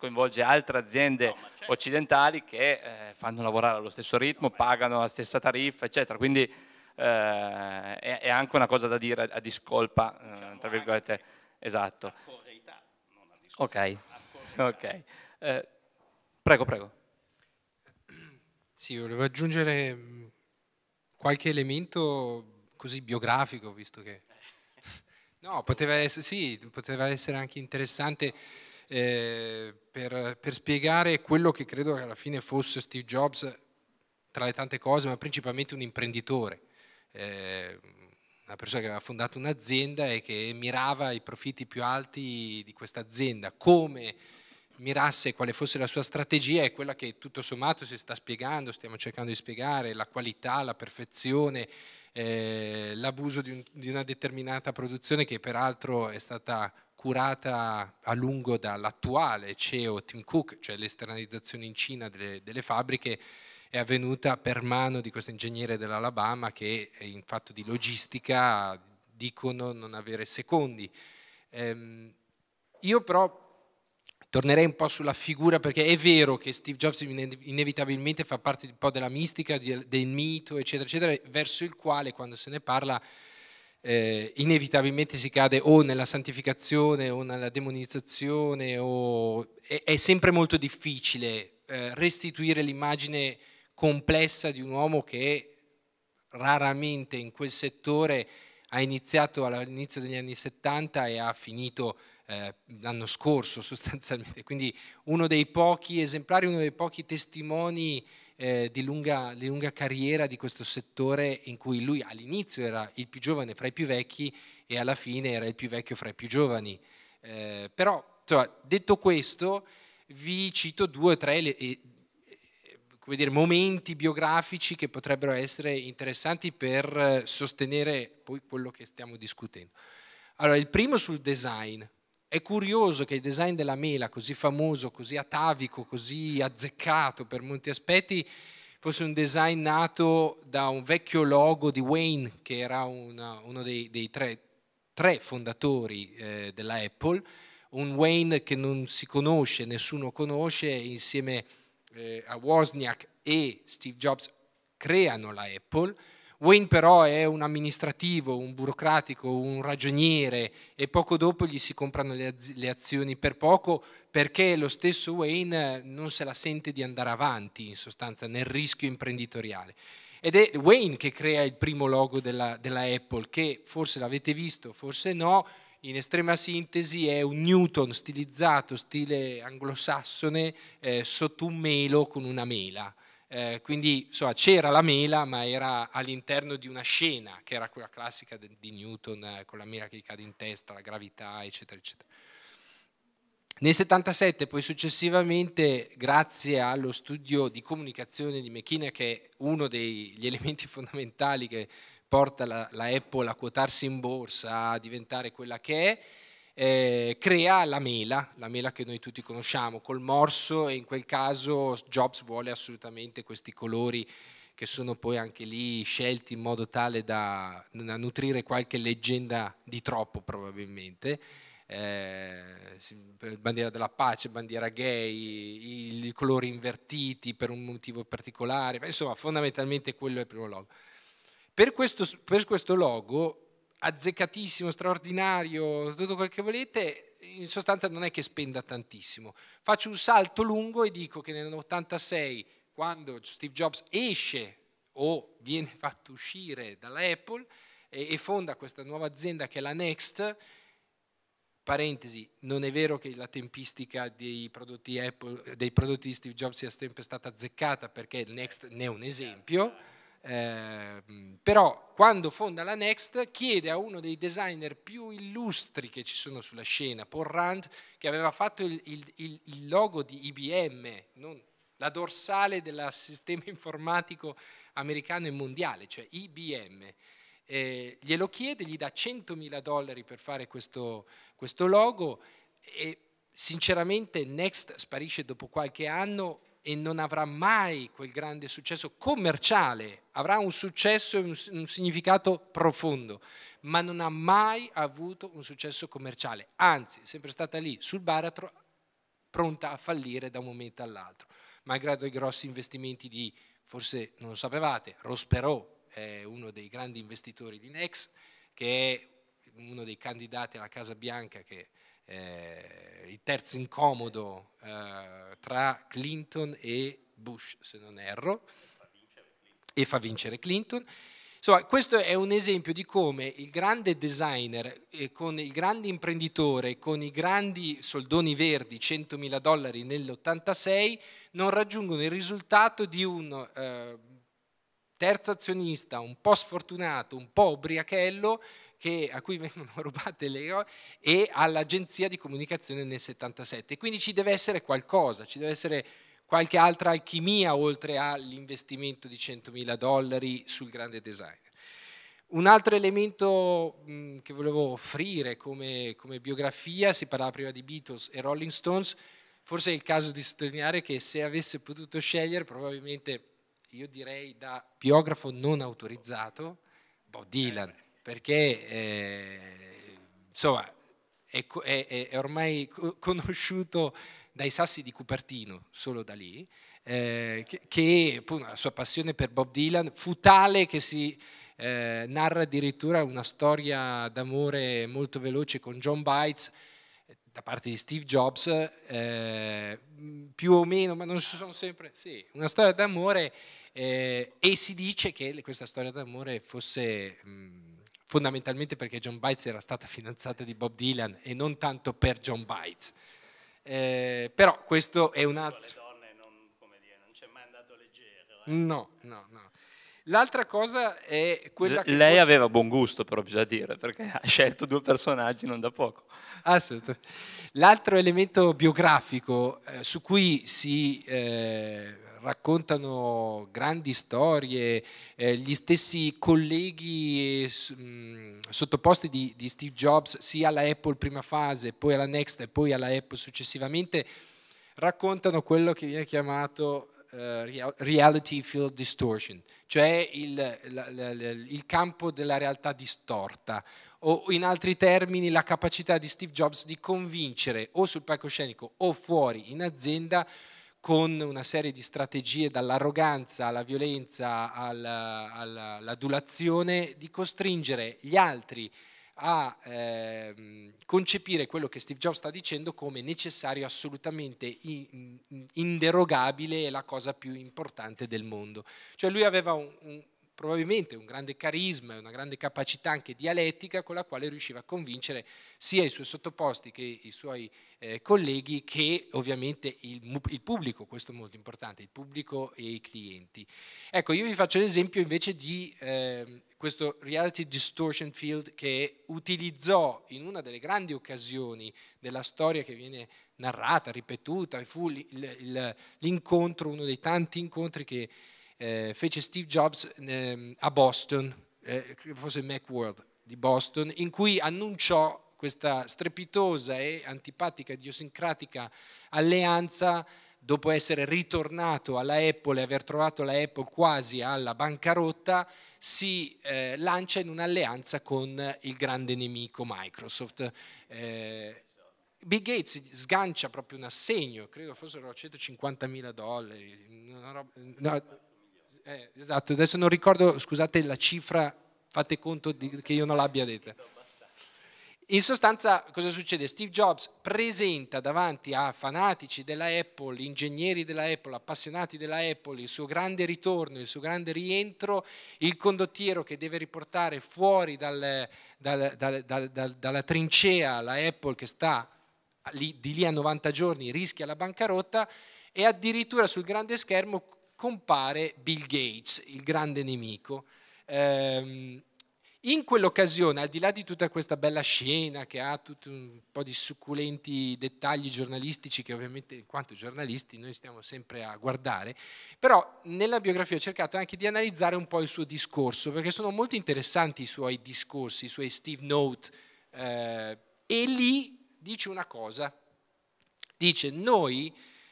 coinvolge altre aziende no, certo. occidentali che eh, fanno lavorare allo stesso ritmo, no, pagano la stessa tariffa, eccetera. Quindi eh, è, è, anche una cosa da dire a, discolpa, eh, diciamo tra virgolette, esatto. A correità, non a discolpa. Ok, a okay. Eh, prego, prego. Sì, volevo aggiungere mm, qualche elemento così biografico, visto che... *laughs* No, poteva essere, sì, poteva essere anche interessante eh, per, per, spiegare quello che credo che alla fine fosse Steve Jobs, tra le tante cose, ma principalmente un imprenditore, eh, una persona che aveva fondato un'azienda e che mirava i profitti più alti di questa azienda, come mirasse quale fosse la sua strategia è quella che tutto sommato si sta spiegando, stiamo cercando di spiegare, la qualità, la perfezione, eh, l'abuso di, un, di, una determinata produzione che peraltro è stata curata a lungo dall'attuale CEO Tim Cook, cioè l'esternalizzazione in Cina delle, delle fabbriche è avvenuta per mano di questo ingegnere dell'Alabama che eh, in fatto di logistica dicono non avere secondi. Ehm, io però tornerei un po' sulla figura perché è vero che Steve Jobs inevitabilmente fa parte un po' della mistica, del mito, eccetera, eccetera, verso il quale quando se ne parla eh, inevitabilmente si cade o nella santificazione o nella demonizzazione o... è, è sempre molto difficile eh, restituire l'immagine complessa di un uomo che raramente in quel settore ha iniziato all'inizio degli anni 70 e ha finito eh, l'anno scorso *laughs* sostanzialmente, quindi uno dei pochi esemplari, uno dei pochi testimoni eh, di, lunga, di, lunga, carriera di questo settore in cui lui all'inizio era il più giovane fra i più vecchi e alla fine era il più vecchio fra i più giovani. Eh, però, cioè, detto questo, vi cito due o tre le, e, eh, come dire, momenti biografici che potrebbero essere interessanti per eh, sostenere poi quello che stiamo discutendo. Allora, il primo sul design. È curioso che il design della mela, così famoso, così atavico, così azzeccato per molti aspetti, fosse un design nato da un vecchio logo di Wayne, che era una, uno dei, dei tre, tre, fondatori eh, della Apple, un Wayne che non si conosce, nessuno conosce, insieme eh, a Wozniak e Steve Jobs creano la Apple Wayne però è un amministrativo, un burocratico, un ragioniere e poco dopo gli si comprano le, az- le azioni per poco perché lo stesso Wayne non se la sente di andare avanti in sostanza nel rischio imprenditoriale. Ed è Wayne che crea il primo logo della, della Apple che forse l'avete visto, forse no, in estrema sintesi è un Newton stilizzato, stile anglosassone, eh, sotto un melo con una mela. Eh, quindi insomma, c'era la mela, ma era all'interno di una scena, che era quella classica de, di Newton, eh, con la mela che gli cade in testa, la gravità, eccetera, eccetera. Nel 77, poi successivamente, grazie allo studio di comunicazione di McKinney, che è uno degli *laughs* elementi fondamentali che porta la, la Apple a quotarsi in borsa, a diventare quella che è, eh, crea la mela, la mela che noi tutti conosciamo, col morso e in quel caso Jobs vuole assolutamente questi colori che sono poi anche lì scelti in modo tale da, da nutrire qualche leggenda di troppo probabilmente. Eh, bandiera della pace, bandiera gay, i, i, colori invertiti per un motivo particolare, ma insomma fondamentalmente quello è il primo logo. Per questo, per questo logo azzeccatissimo, straordinario, tutto quel che volete, in sostanza non è che spenda tantissimo. Faccio un salto lungo e dico che nel nell'86, quando Steve Jobs esce o viene *laughs* fatto uscire dalla Apple e, e fonda questa nuova azienda che è la Next, parentesi, non è vero che la tempistica dei prodotti, Apple, dei prodotti di Steve Jobs sia sempre stata azzeccata perché il Next ne è un esempio Ehm, però quando fonda la Next chiede a uno dei designer più illustri che ci sono sulla scena, Paul Rand, che aveva fatto il, il, il logo di IBM, non, la dorsale del sistema *laughs* informatico americano e mondiale, cioè IBM. Eh, glielo chiede, gli dà 100.000 dollari per fare questo, questo logo e sinceramente Next sparisce dopo qualche anno e non avrà mai quel grande successo commerciale, avrà un successo e un, significato profondo, ma non ha mai avuto un successo commerciale, anzi è sempre stata lì sul baratro pronta a fallire da un momento all'altro, malgrado i grossi investimenti di, forse non lo sapevate, Rosperò è uno dei grandi investitori di Nex, che è uno dei candidati alla Casa Bianca che eh, il terzo incomodo eh, tra Clinton e Bush, se non erro, e fa vincere Clinton. Insomma, questo è un esempio di come il grande designer, eh, con il grande imprenditore, con i grandi soldoni verdi, 100.000 dollari nell'86, non raggiungono il risultato di un eh, terzo azionista un po' sfortunato, un po' ubriachello, che, a cui vengono *laughs* rubate le eroe e all'agenzia di comunicazione nel 77. Quindi ci deve essere qualcosa, ci deve essere qualche altra alchimia oltre all'investimento di 100.000 dollari sul grande designer. Un altro elemento che volevo offrire come, come biografia, si parlava prima di Beatles e Rolling Stones, forse è il caso di sottolineare che se avesse potuto scegliere probabilmente io direi da biografo non autorizzato Bob Dylan perché eh, insomma, è, è, è, ormai *laughs* conosciuto dai sassi di Cupertino, solo da lì, eh, che, che la sua passione per Bob Dylan fu tale che si eh, narra addirittura una storia d'amore molto veloce con John Bites eh, da parte di Steve Jobs, eh, mm, più o meno, ma non sono sempre, sì, una storia d'amore eh, e si dice che questa storia d'amore fosse... Mh, mm, fondamentalmente perché John Bites era stata fidanzata di Bob Dylan e non tanto per John Bites. Eh, però questo è un altro... Non, dire, non, ci è mai andato leggero. Eh? No, no, no. L'altra cosa è quella che... Lei fosse... aveva buon gusto, però bisogna dire, perché ha scelto due personaggi non da poco. Assolutamente. L'altro elemento biografico eh, su cui si eh, raccontano grandi storie, eh, gli stessi colleghi mh, mm, sottoposti di, di Steve Jobs, sia alla Apple prima fase, poi alla Next e poi alla Apple successivamente, raccontano quello che viene chiamato eh, reality field distortion, cioè il, la, la, il, campo della realtà distorta, o in altri termini la capacità di Steve Jobs di convincere o sul palcoscenico o fuori in azienda con una serie di strategie dall'arroganza alla violenza all'adulazione, di costringere gli altri a eh, concepire quello che Steve Jobs sta dicendo come necessario, assolutamente in, inderogabile e la cosa più importante del mondo. Cioè lui aveva un, un, probabilmente un grande carisma, e una grande capacità anche dialettica con la quale riusciva a convincere sia i suoi sottoposti che i suoi eh, colleghi che ovviamente il, il, pubblico, questo è molto importante, il pubblico e i clienti. Ecco, io vi faccio l'esempio invece di eh, questo reality distortion field che utilizzò in una delle grandi occasioni della storia che viene narrata, ripetuta, fu l'incontro, uno dei tanti incontri che eh, fece Steve Jobs eh, a Boston, eh, forse Macworld di Boston, in cui annunciò questa strepitosa e antipatica idiosincratica alleanza dopo essere ritornato alla Apple e aver trovato la Apple quasi alla bancarotta, si eh, lancia in un'alleanza con il grande nemico Microsoft. Eh, Bill Gates sgancia proprio un assegno, credo fossero 150 mila dollari, roba, no, eh, esatto, adesso non ricordo, scusate la cifra, fate conto di, che io non l'abbia detta. In sostanza cosa succede? Steve Jobs presenta davanti a fanatici della Apple, ingegneri della Apple, appassionati della Apple, il suo grande ritorno, il suo grande rientro, il condottiero che deve riportare fuori dal, dal, dal, dalla trincea la Apple che sta lì, di lì a 90 giorni, rischia la bancarotta e addirittura sul grande schermo compare Bill Gates, il grande nemico. Ehm, in quell'occasione, al di là di tutta questa bella scena che ha tutto un po' di succulenti dettagli giornalistici che ovviamente in quanto giornalisti noi stiamo sempre a guardare, però nella biografia ho cercato anche di analizzare un po' il suo discorso, perché sono molto interessanti i suoi discorsi, i suoi Steve Note, eh, e lì dice una cosa, dice noi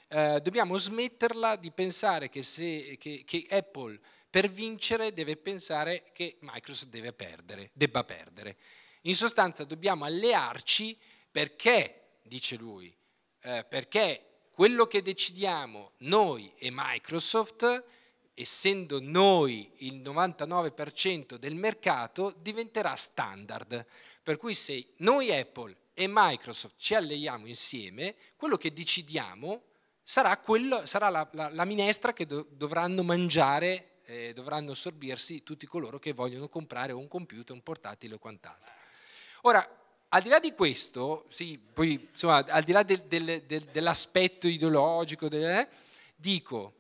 eh, dobbiamo smetterla di pensare che, se, che, che Apple per vincere deve pensare che Microsoft deve perdere, debba perdere. In sostanza dobbiamo allearci perché, dice lui, eh, perché quello che decidiamo noi e Microsoft, essendo noi il 99% del mercato, diventerà standard. Per cui se noi Apple e Microsoft ci alleiamo insieme, quello che decidiamo sarà, quello, sarà la, la, la, minestra che do, dovranno mangiare eh, dovranno assorbirsi tutti coloro che vogliono comprare un computer, un portatile o quant'altro. Ora, al di là di questo, sì, poi, insomma, al di là del, del, del, dell'aspetto ideologico, eh, dico,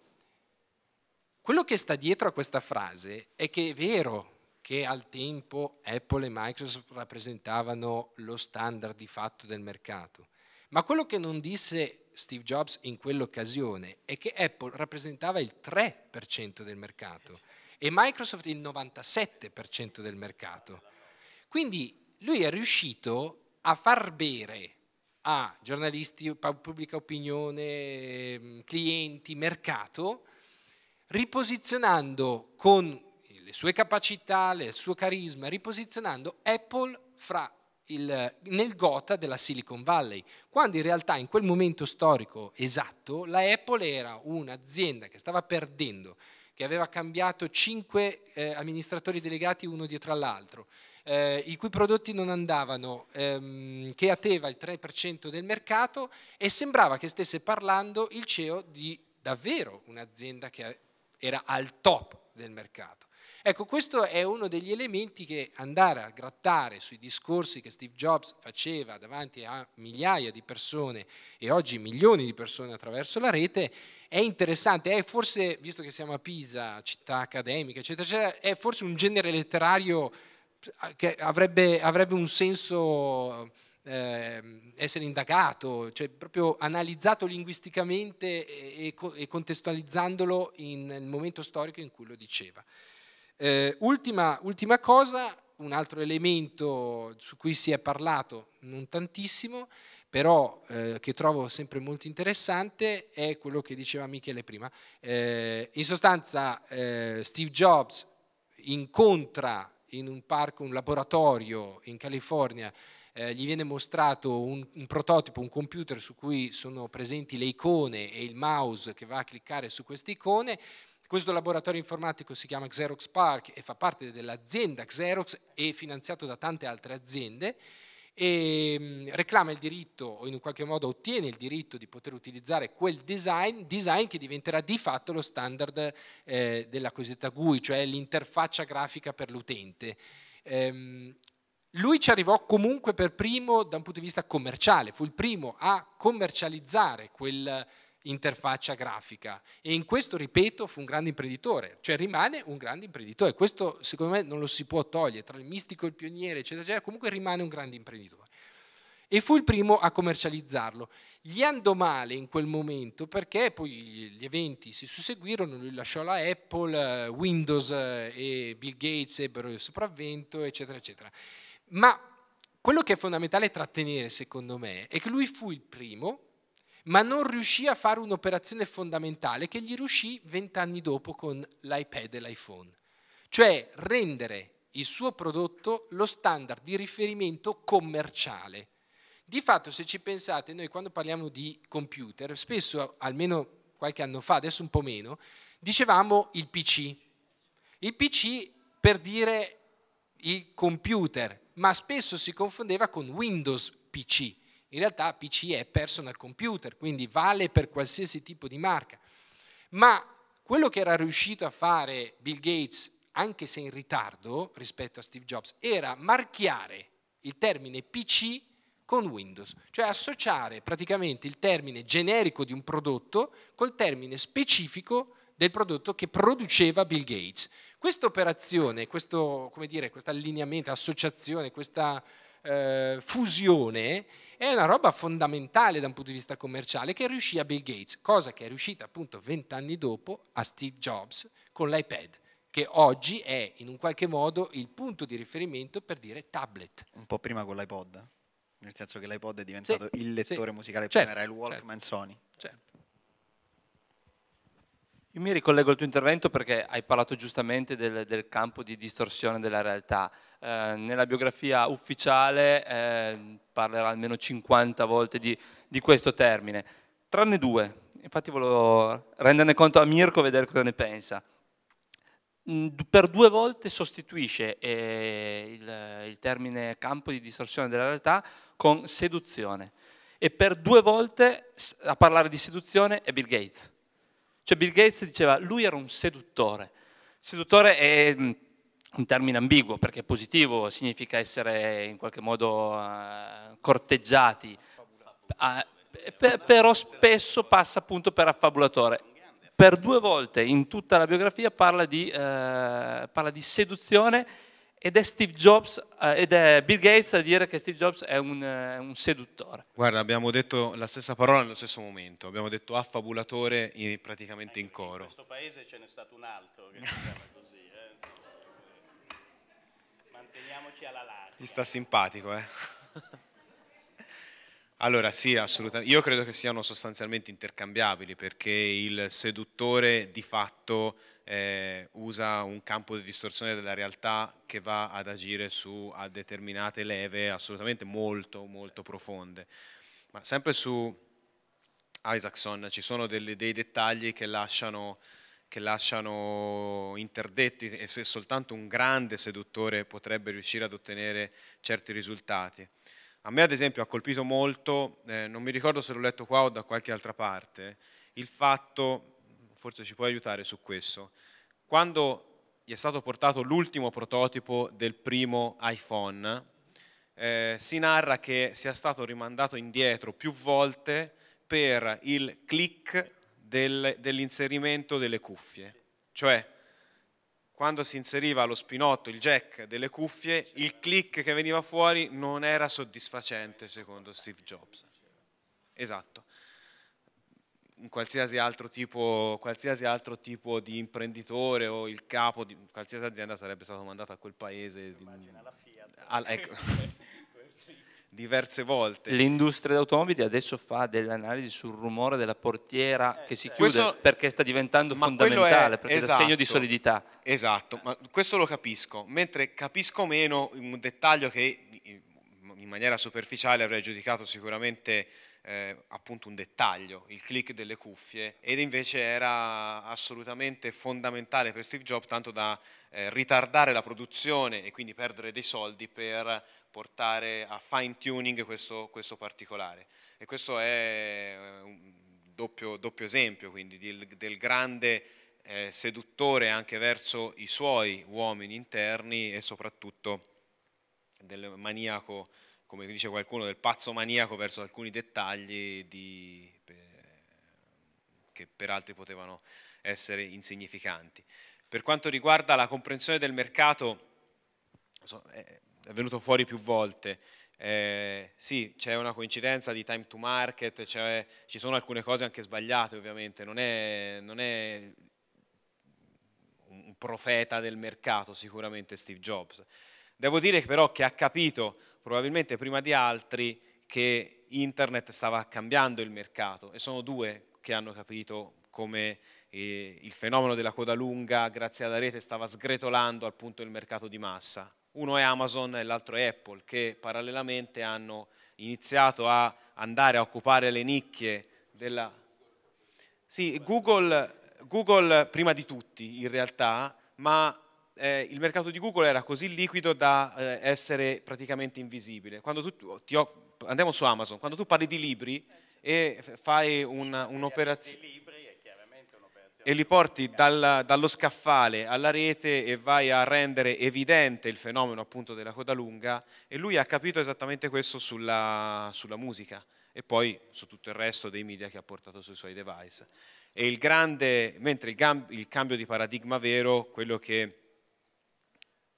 quello che sta dietro a questa frase è che è vero che al tempo Apple e Microsoft rappresentavano lo standard di fatto del mercato, ma quello che non disse Steve Jobs in quell'occasione è che Apple rappresentava il 3% del mercato e Microsoft il 97% del mercato. Quindi lui è riuscito a far bere a giornalisti, pubblica opinione, ehm, clienti, mercato, riposizionando con le sue capacità, il suo carisma, riposizionando Apple fra il, nel gota della Silicon Valley, quando in realtà in quel momento storico esatto la Apple era un'azienda che stava perdendo, che aveva cambiato cinque eh, amministratori delegati uno dietro l'altro, eh, i cui prodotti non andavano, ehm, che ateva il 3% del mercato e sembrava che stesse parlando il CEO di davvero un'azienda che era al top del mercato. Ecco, questo è uno degli elementi che andare a grattare sui discorsi che Steve Jobs faceva davanti a migliaia di persone e oggi milioni di persone attraverso la rete è interessante, è forse, visto che siamo a Pisa, città accademica, eccetera, eccetera è forse un genere letterario eh, che avrebbe, avrebbe un senso eh, essere indagato, cioè proprio analizzato linguisticamente e, contestualizzandolo nel momento storico in cui lo diceva. Eh, ultima, ultima cosa, un altro elemento su cui si è parlato non tantissimo, però eh, che trovo sempre molto interessante è quello che diceva Michele prima. Eh, in sostanza eh, Steve Jobs incontra in un parco, un laboratorio in California, eh, gli viene mostrato un, un, prototipo, un computer su cui sono presenti le icone e il mouse che va a cliccare su queste icone questo laboratorio informatico si chiama Xerox Park e fa parte dell'azienda Xerox e finanziato da tante altre aziende e mm, reclama il diritto o in qualche modo ottiene il diritto di poter utilizzare quel design, design che diventerà di fatto lo standard eh, della cosiddetta GUI, cioè l'interfaccia grafica per l'utente. Ehm, lui ci arrivò comunque per primo da un punto di vista commerciale, fu il primo a commercializzare quel interfaccia grafica. E in questo, ripeto, fu un grande imprenditore, cioè rimane un grande imprenditore. Questo secondo me non lo si può togliere, tra il mistico e il pioniere, eccetera, eccetera, comunque rimane un grande imprenditore. E fu il primo a commercializzarlo. Gli andò male in quel momento perché poi gli eventi si susseguirono, lui lasciò la Apple, eh, Windows eh, e Bill Gates ebbero il sopravvento, eccetera, eccetera. Ma quello che è fondamentale trattenere, secondo me, è che lui fu il primo ma non riuscì a fare un'operazione fondamentale che gli riuscì vent'anni dopo con l'iPad e l'iPhone, cioè rendere il suo prodotto lo standard di riferimento commerciale. Di fatto, se ci pensate, noi quando parliamo di computer, spesso, almeno qualche anno fa, adesso un po' meno, dicevamo il PC. Il PC per dire il computer, ma spesso si confondeva con Windows PC. In realtà PC è personal computer, quindi vale per qualsiasi tipo di marca. Ma quello che era riuscito a fare Bill Gates, anche se in ritardo rispetto a Steve Jobs, era marchiare il termine PC con Windows, cioè associare praticamente il termine generico di un prodotto col termine specifico del prodotto che produceva Bill Gates. Questa operazione, questo, dire, allineamento, associazione, questa eh, fusione è una roba fondamentale da un punto di vista commerciale che riuscì a Bill Gates, cosa che è riuscita appunto vent'anni dopo a Steve Jobs con l'iPad che oggi è in un qualche modo il punto di riferimento per dire tablet. Un po' prima con l'iPod, nel senso che l'iPod è diventato sì, il lettore sì, musicale, certo, prima era il certo, Walkman certo, Sony. Certo. Io mi ricollego al tuo intervento perché hai parlato giustamente del, del campo di distorsione della realtà. Eh, nella biografia ufficiale eh, parlerà almeno 50 volte di, di, questo termine, tranne due. Infatti volevo renderne conto a Mirko e vedere cosa ne pensa. Mm, per due volte sostituisce eh, il, il termine campo di distorsione della realtà con seduzione e per due volte a parlare di seduzione è Bill Gates. Cioè Bill Gates diceva, lui era un seduttore. Seduttore è mm, un termine ambiguo perché è positivo significa essere in qualche modo eh, corteggiati, ah, però spesso passa appunto per affabulatore. Per due volte in tutta la biografia parla di, uh, parla di seduzione ed è, Steve Jobs, eh, ed è Bill Gates a dire che Steve Jobs è un, eh, un, seduttore. Guarda, abbiamo detto la stessa parola nello stesso momento, abbiamo detto affabulatore in, praticamente in coro. In questo paese ce n'è stato un altro che si chiama *laughs* così. Eh. Manteniamoci alla larga. Gli sta simpatico, eh? *laughs* Allora sì, assolutamente. Io credo che siano sostanzialmente intercambiabili perché il seduttore di fatto eh, usa un campo di distorsione della realtà che va ad agire su a determinate leve assolutamente molto molto profonde. Ma sempre su Isaacson ci sono delle, dei dettagli che lasciano, che lasciano interdetti e se soltanto un grande seduttore potrebbe riuscire ad ottenere certi risultati. A me ad esempio ha colpito molto, eh, non mi ricordo se l'ho letto qua o da qualche altra parte, il fatto forse ci puoi aiutare su questo. Quando gli è stato portato l'ultimo prototipo del primo iPhone, eh, si narra che sia stato rimandato indietro più volte per il click del, dell'inserimento delle cuffie. Cioè, quando si inseriva lo spinotto, il jack delle cuffie, il click che veniva fuori non era soddisfacente secondo Steve Jobs. Esatto qualsiasi altro, tipo, qualsiasi altro tipo di imprenditore o il capo di qualsiasi azienda sarebbe stato mandato a quel paese. Immagina di, la Fiat. Al, ecco, *laughs* diverse volte. L'industria d'automobili adesso fa delle analisi sul rumore della portiera eh, che si certo. chiude questo, perché sta diventando fondamentale, è, perché esatto, è segno di solidità. Esatto, ma questo lo capisco, mentre capisco meno un dettaglio che in maniera superficiale avrei giudicato sicuramente eh, appunto un dettaglio, il click delle cuffie, ed invece era assolutamente fondamentale per Steve Jobs, tanto da eh, ritardare la produzione e quindi perdere dei soldi per portare a fine tuning questo, questo particolare. E questo è eh, un doppio, doppio esempio quindi, del, del grande eh, seduttore anche verso i suoi uomini interni e soprattutto del maniaco come dice qualcuno, del pazzo maniaco verso alcuni dettagli di, eh, che per altri potevano essere insignificanti. Per quanto riguarda la comprensione del mercato, è venuto fuori più volte, eh, sì, c'è una coincidenza di time to market, cioè, ci sono alcune cose anche sbagliate ovviamente, non è, non è, un profeta del mercato sicuramente Steve Jobs. Devo dire però che ha capito probabilmente prima di altri, che internet stava cambiando il mercato e sono due che hanno capito come eh, il fenomeno della coda lunga grazie alla rete stava sgretolando al punto il mercato di massa. Uno è Amazon e l'altro è Apple che parallelamente hanno iniziato a andare a occupare le nicchie della... Sì, Google, Google prima di tutti in realtà, ma eh, il mercato di Google era così liquido da eh, essere praticamente invisibile. Tu, ho, andiamo su Amazon, quando tu parli di libri e fai un'operazione e li porti dal, dallo scaffale alla rete e vai a rendere evidente il fenomeno appunto della coda lunga e lui ha capito esattamente questo sulla, sulla musica e poi su tutto il resto dei media che ha portato sui suoi device. E il grande, mentre il, il cambio di paradigma vero, quello che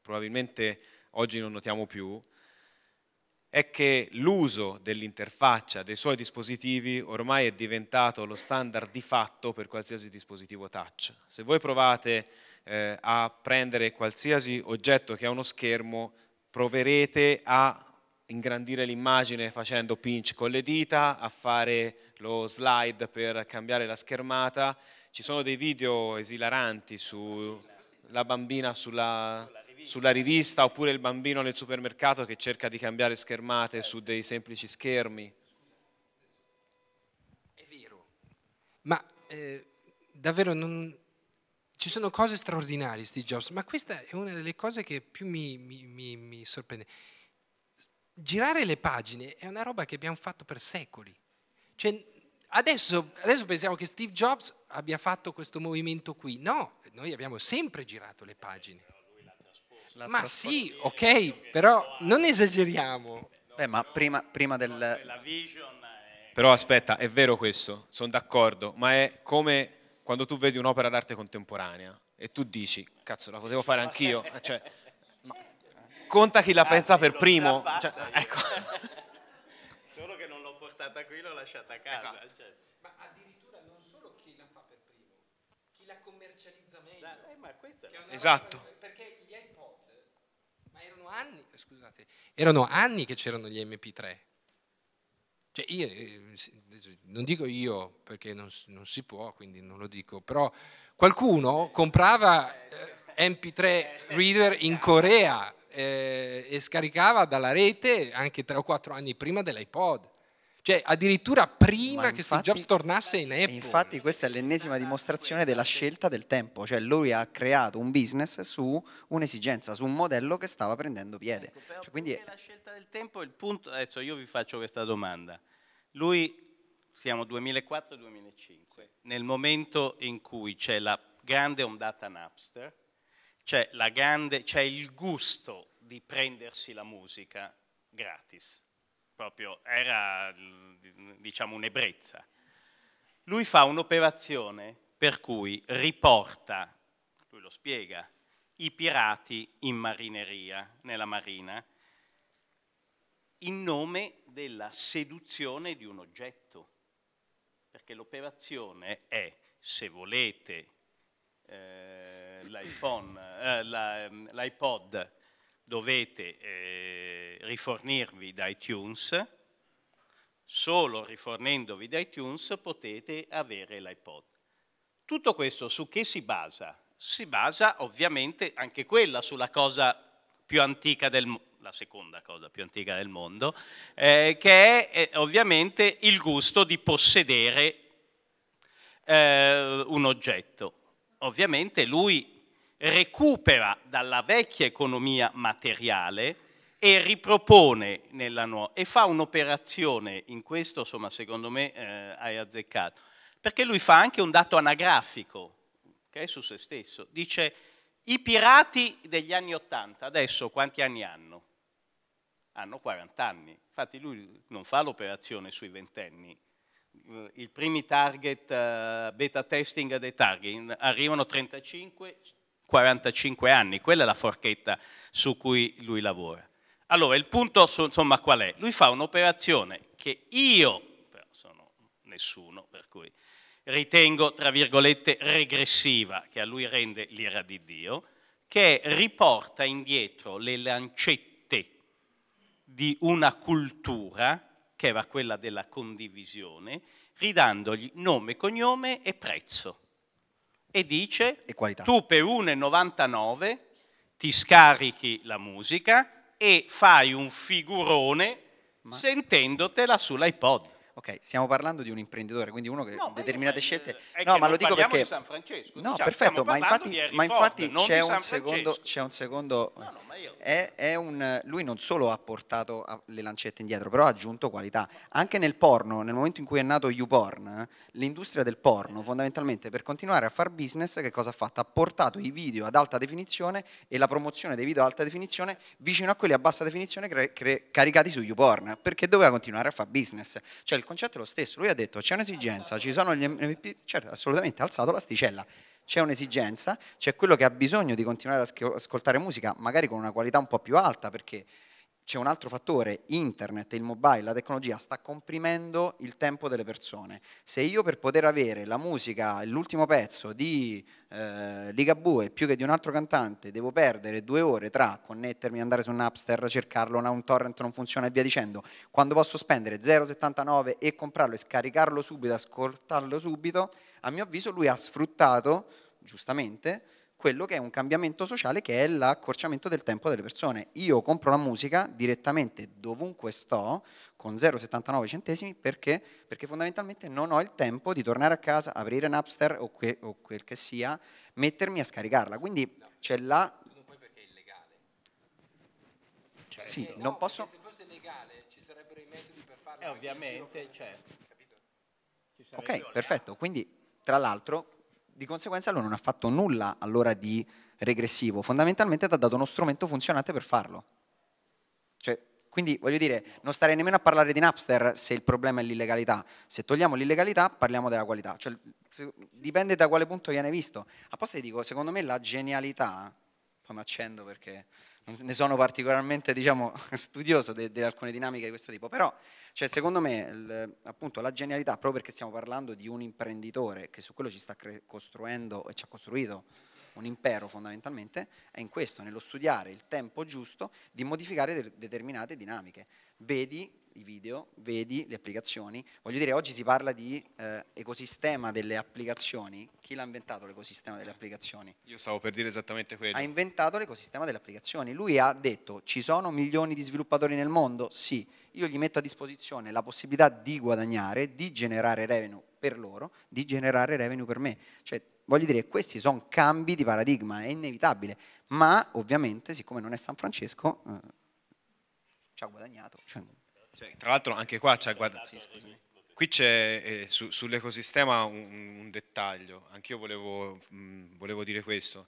probabilmente oggi non notiamo più, è che l'uso dell'interfaccia dei suoi dispositivi ormai è diventato lo standard di fatto per qualsiasi dispositivo touch. Se voi provate eh, a prendere qualsiasi oggetto che ha uno schermo, proverete a ingrandire l'immagine facendo pinch con le dita, a fare lo slide per cambiare la schermata. Ci sono dei video esilaranti sulla bambina sulla sulla rivista oppure il bambino nel supermercato che cerca di cambiare schermate su dei semplici schermi. È vero, ma eh, davvero non... ci sono cose straordinarie Steve Jobs, ma questa è una delle cose che più mi, mi, mi, mi sorprende. Girare le pagine è una roba che abbiamo fatto per secoli. Cioè, Adesso, adesso, pensiamo che Steve Jobs abbia fatto questo movimento qui. No, noi abbiamo sempre girato le pagine. La ma sì, ok, però non esageriamo. Beh, ma prima, prima del... Però aspetta, è vero questo, sono d'accordo, ma è come quando tu vedi un'opera d'arte contemporanea e tu dici, cazzo, la potevo fare anch'io. *laughs* Cioè, conta chi la ah, pensa per primo. Cioè, ecco. *laughs* Solo che non l'ho portata qui, l'ho lasciata a casa. Esatto. Cioè. Ma addirittura non solo chi la fa per primo, chi la commercializza meglio. Eh, esatto anni, eh, scusate, erano anni che c'erano gli MP3. Cioè io, eh, non dico io perché non, non, si può, quindi non lo dico, però qualcuno comprava eh, MP3 reader in Corea eh, e scaricava dalla rete anche 3 o 4 anni prima dell'iPod. Cioè, addirittura prima infatti, che Steve Jobs tornasse in Apple. Infatti, questa è l'ennesima dimostrazione della scelta del tempo. Cioè, lui ha creato un business su un'esigenza, su un modello che stava prendendo piede. Ecco, cioè, quindi... la scelta del tempo, il punto. Adesso eh, cioè, io vi faccio questa domanda. Lui siamo 2004-2005, nel momento in cui c'è la grande ondata Napster, c'è, grande, c'è il gusto di prendersi la musica gratis proprio era diciamo un'ebbrezza. Lui fa un'operazione per cui riporta, lui lo spiega, i pirati in marineria, nella marina, in nome della seduzione di un oggetto, perché l'operazione è, se volete, eh, l'iPhone, eh, ehm, l'iPod dovete eh, rifornirvi da iTunes, solo rifornendovi da iTunes potete avere l'iPod. Tutto questo su che si basa? Si basa ovviamente anche quella sulla cosa più antica del mondo, la seconda cosa più antica del mondo, eh, che è eh, ovviamente il gusto di possedere eh, un oggetto. Ovviamente lui recupera dalla vecchia economia materiale e ripropone nella nuova e fa un'operazione in questo insomma secondo me eh, hai azzeccato perché lui fa anche un dato anagrafico che okay, è su se stesso dice i pirati degli anni 80 adesso quanti anni hanno? hanno 40 anni infatti lui non fa l'operazione sui ventenni i primi target eh, beta testing dei target arrivano 35 45 anni, quella è la forchetta su cui lui lavora. Allora, il punto insomma qual è? Lui fa un'operazione che io, però sono nessuno, per cui ritengo, tra virgolette, regressiva, che a lui rende l'ira di Dio, che riporta indietro le lancette di una cultura, che era quella della condivisione, ridandogli nome, cognome e prezzo e dice e tu per 1,99 ti scarichi la musica e fai un figurone Ma... sentendotela sull'iPod ok, stiamo parlando di un imprenditore, quindi uno che no, determinate ma scelte... no, ma lo dico perché... Di San Francesco, no, cioè, perfetto, ma infatti, ma infatti c'è, un secondo, c'è, un secondo, no, no, io... è, è un, lui non solo ha portato le lancette indietro, però ha aggiunto qualità. Anche nel porno, nel momento in cui è nato YouPorn, eh, l'industria del porno eh. fondamentalmente per continuare a far business che cosa ha fatto? Ha portato i video ad alta definizione e la promozione dei video ad alta definizione vicino a quelli a bassa definizione cre- cre- caricati su YouPorn, perché doveva continuare a fare business. Cioè il concetto è lo stesso. Lui ha detto c'è un'esigenza, ci sono gli MVP, certo, assolutamente, ha alzato l'asticella. C'è un'esigenza, c'è quello che ha bisogno di continuare ad ascoltare musica, magari con una qualità un po' più alta, perché c'è un altro fattore, internet, il mobile, la tecnologia sta comprimendo il tempo delle persone. Se io per poter avere la musica, l'ultimo pezzo di eh, Ligabue più che di un altro cantante, devo perdere due ore tra connettermi, andare su un Napster, cercarlo, un torrent non funziona e via dicendo, quando posso spendere 0,79 e comprarlo e scaricarlo subito, ascoltarlo subito, a mio avviso lui ha sfruttato, giustamente, quello che è un cambiamento sociale che è l'accorciamento del tempo delle persone. Io compro la musica direttamente dovunque sto con 0,79 centesimi perché? perché fondamentalmente non ho il tempo di tornare a casa, aprire un upster o, que o quel che sia, mettermi a scaricarla. Quindi no. c'è la... Tu non perché è illegale. Cioè, cioè sì, eh, non no, posso... Se fosse legale ci sarebbero i metodi per farlo. Eh, ovviamente, certo. Ci ok, perfetto. Quindi, tra l'altro, di conseguenza lui non ha fatto nulla all'ora di regressivo, fondamentalmente ti ha dato uno strumento funzionante per farlo. Cioè, quindi voglio dire, non starei nemmeno a parlare di Napster se il problema è l'illegalità. Se togliamo l'illegalità parliamo della qualità. Cioè, dipende da quale punto viene visto. Apposta ti dico, secondo me la genialità, poi mi accendo perché ne sono particolarmente diciamo, *laughs* studioso di, di alcune dinamiche di questo tipo, però cioè, secondo me il, appunto, la genialità, proprio perché stiamo parlando di un imprenditore che su quello ci sta costruendo e ci ha costruito un impero fondamentalmente, è in questo, nello studiare il tempo giusto di modificare de determinate dinamiche. Vedi i video, vedi le applicazioni. Voglio dire, oggi si parla di eh, ecosistema delle applicazioni. Chi l'ha inventato l'ecosistema delle applicazioni? Io stavo per dire esattamente quello. Ha inventato l'ecosistema delle applicazioni. Lui ha detto, ci sono milioni di sviluppatori nel mondo? Sì. Io gli metto a disposizione la possibilità di guadagnare, di generare revenue per loro, di generare revenue per me. Cioè, voglio dire, questi sono cambi di paradigma, è inevitabile. Ma ovviamente, siccome non è San Francesco, eh, ci ha guadagnato. Cioè, cioè, tra l'altro anche qua c'è, guarda, sì, qui c'è eh, su, sull'ecosistema un, un, dettaglio, anch'io volevo, volevo dire questo.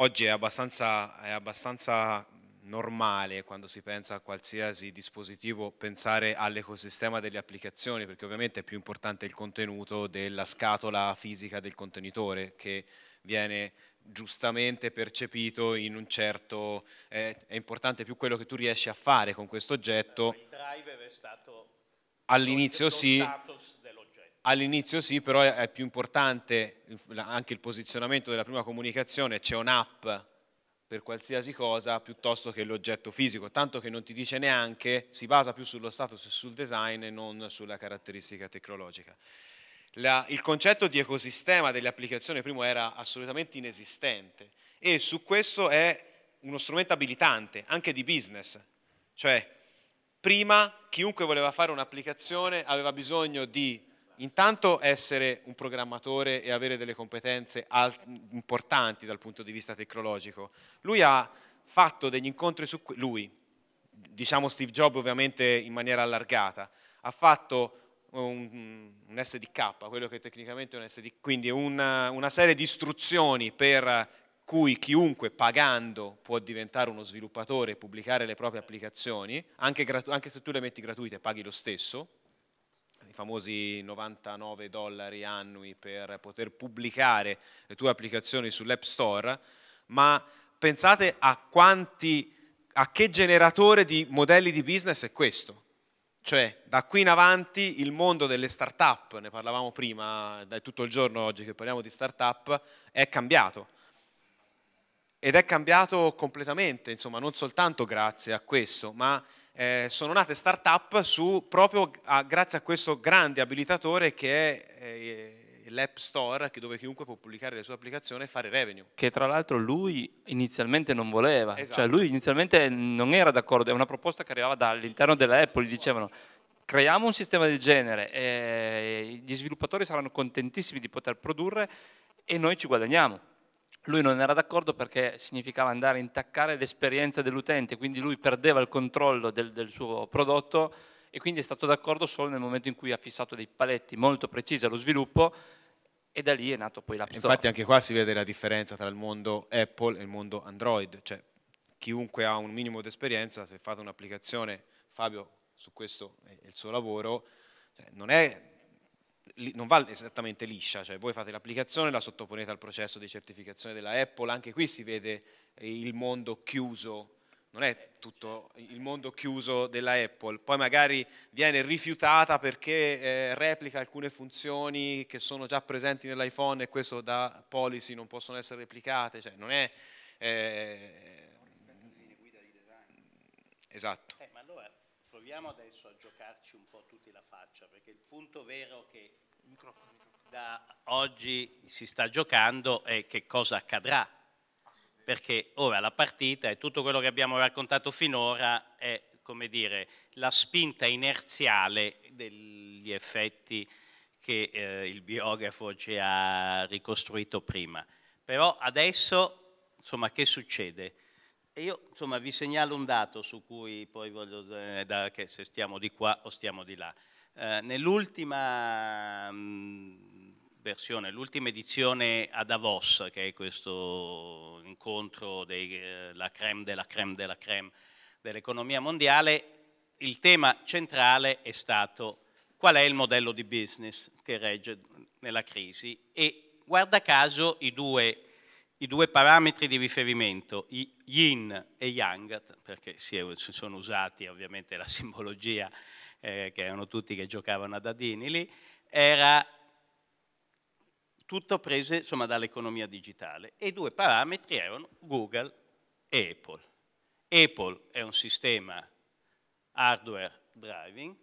Oggi è abbastanza, è abbastanza normale quando si pensa a qualsiasi dispositivo pensare all'ecosistema delle applicazioni, perché ovviamente è più importante il contenuto della scatola fisica del contenitore che viene giustamente percepito in un certo... Eh, è importante più quello che tu riesci a fare con questo oggetto. Il driver è stato... All'inizio sì, all'inizio sì, però è più importante anche il posizionamento della prima comunicazione, c'è un'app per qualsiasi cosa piuttosto che l'oggetto fisico, tanto che non ti dice neanche, si basa più sullo status e sul design e non sulla caratteristica tecnologica la, il concetto di ecosistema delle applicazioni prima era assolutamente inesistente e su questo è uno strumento abilitante anche di business, cioè prima chiunque voleva fare un'applicazione aveva bisogno di intanto essere un programmatore e avere delle competenze alt- importanti dal punto di vista tecnologico. Lui ha fatto degli incontri su que- lui, diciamo Steve Jobs ovviamente in maniera allargata, ha fatto un, un, SDK, quello che tecnicamente è un SDK, quindi una, una serie di istruzioni per cui chiunque pagando può diventare uno sviluppatore e pubblicare le proprie applicazioni, anche, anche se tu le metti gratuite paghi lo stesso, i famosi 99 dollari annui per poter pubblicare le tue applicazioni sull'App Store, ma pensate a quanti, a che generatore di modelli di business è questo cioè, da qui in avanti il mondo delle start-up, ne parlavamo prima, da tutto il giorno oggi che parliamo di start-up, è cambiato. Ed è cambiato completamente, insomma, non soltanto grazie a questo, ma eh, sono nate start-up su, proprio a, grazie a questo grande abilitatore che è eh, l'app store dove chiunque può pubblicare le sue applicazioni e fare revenue. Che tra l'altro lui inizialmente non voleva, cioè, esatto. cioè lui inizialmente non era d'accordo, è una proposta che arrivava dall'interno dell'Apple, gli dicevano creiamo un sistema del genere, e gli sviluppatori saranno contentissimi di poter produrre e noi ci guadagniamo. Lui non era d'accordo perché significava andare a intaccare l'esperienza dell'utente, quindi lui perdeva il controllo del, del suo prodotto e quindi è stato d'accordo solo nel momento in cui ha fissato dei paletti molto precisi allo sviluppo e da lì è nato poi l'App Store. Infatti anche qua si vede la differenza tra il mondo Apple e il mondo Android, cioè chiunque ha un minimo di esperienza, se fate un'applicazione, Fabio su questo è il suo lavoro, cioè non, è, non va esattamente liscia, cioè voi fate l'applicazione, la sottoponete al processo di certificazione della Apple, anche qui si vede il mondo chiuso non è tutto il mondo chiuso della Apple, poi magari viene rifiutata perché eh, replica alcune funzioni che sono già presenti nell'iPhone e questo da policy non possono essere replicate, cioè non è... Eh, esatto. Eh, ma allora proviamo adesso a giocarci un po' tutti la faccia, perché il punto vero che da oggi si sta giocando è che cosa accadrà perché ora la partita e tutto quello che abbiamo raccontato finora è come dire, la spinta inerziale degli effetti che eh, il biografo ci ha ricostruito prima. Però adesso, insomma, che succede? E io insomma, vi segnalo un dato su cui poi voglio dire eh, dare che se stiamo di qua o stiamo di là. Eh, nell'ultima mh, mm, versione, l'ultima edizione a Davos, che è questo incontro della eh, creme della creme della creme dell'economia mondiale, il tema centrale è stato qual è il modello di business che regge nella crisi e guarda caso i due, i due parametri di riferimento, yin e yang, perché si sono usati ovviamente la simbologia eh, che erano tutti che giocavano a dadini lì, era tutto prese insomma, dall'economia digitale. E i due parametri erano Google e Apple. Apple è un sistema hardware driving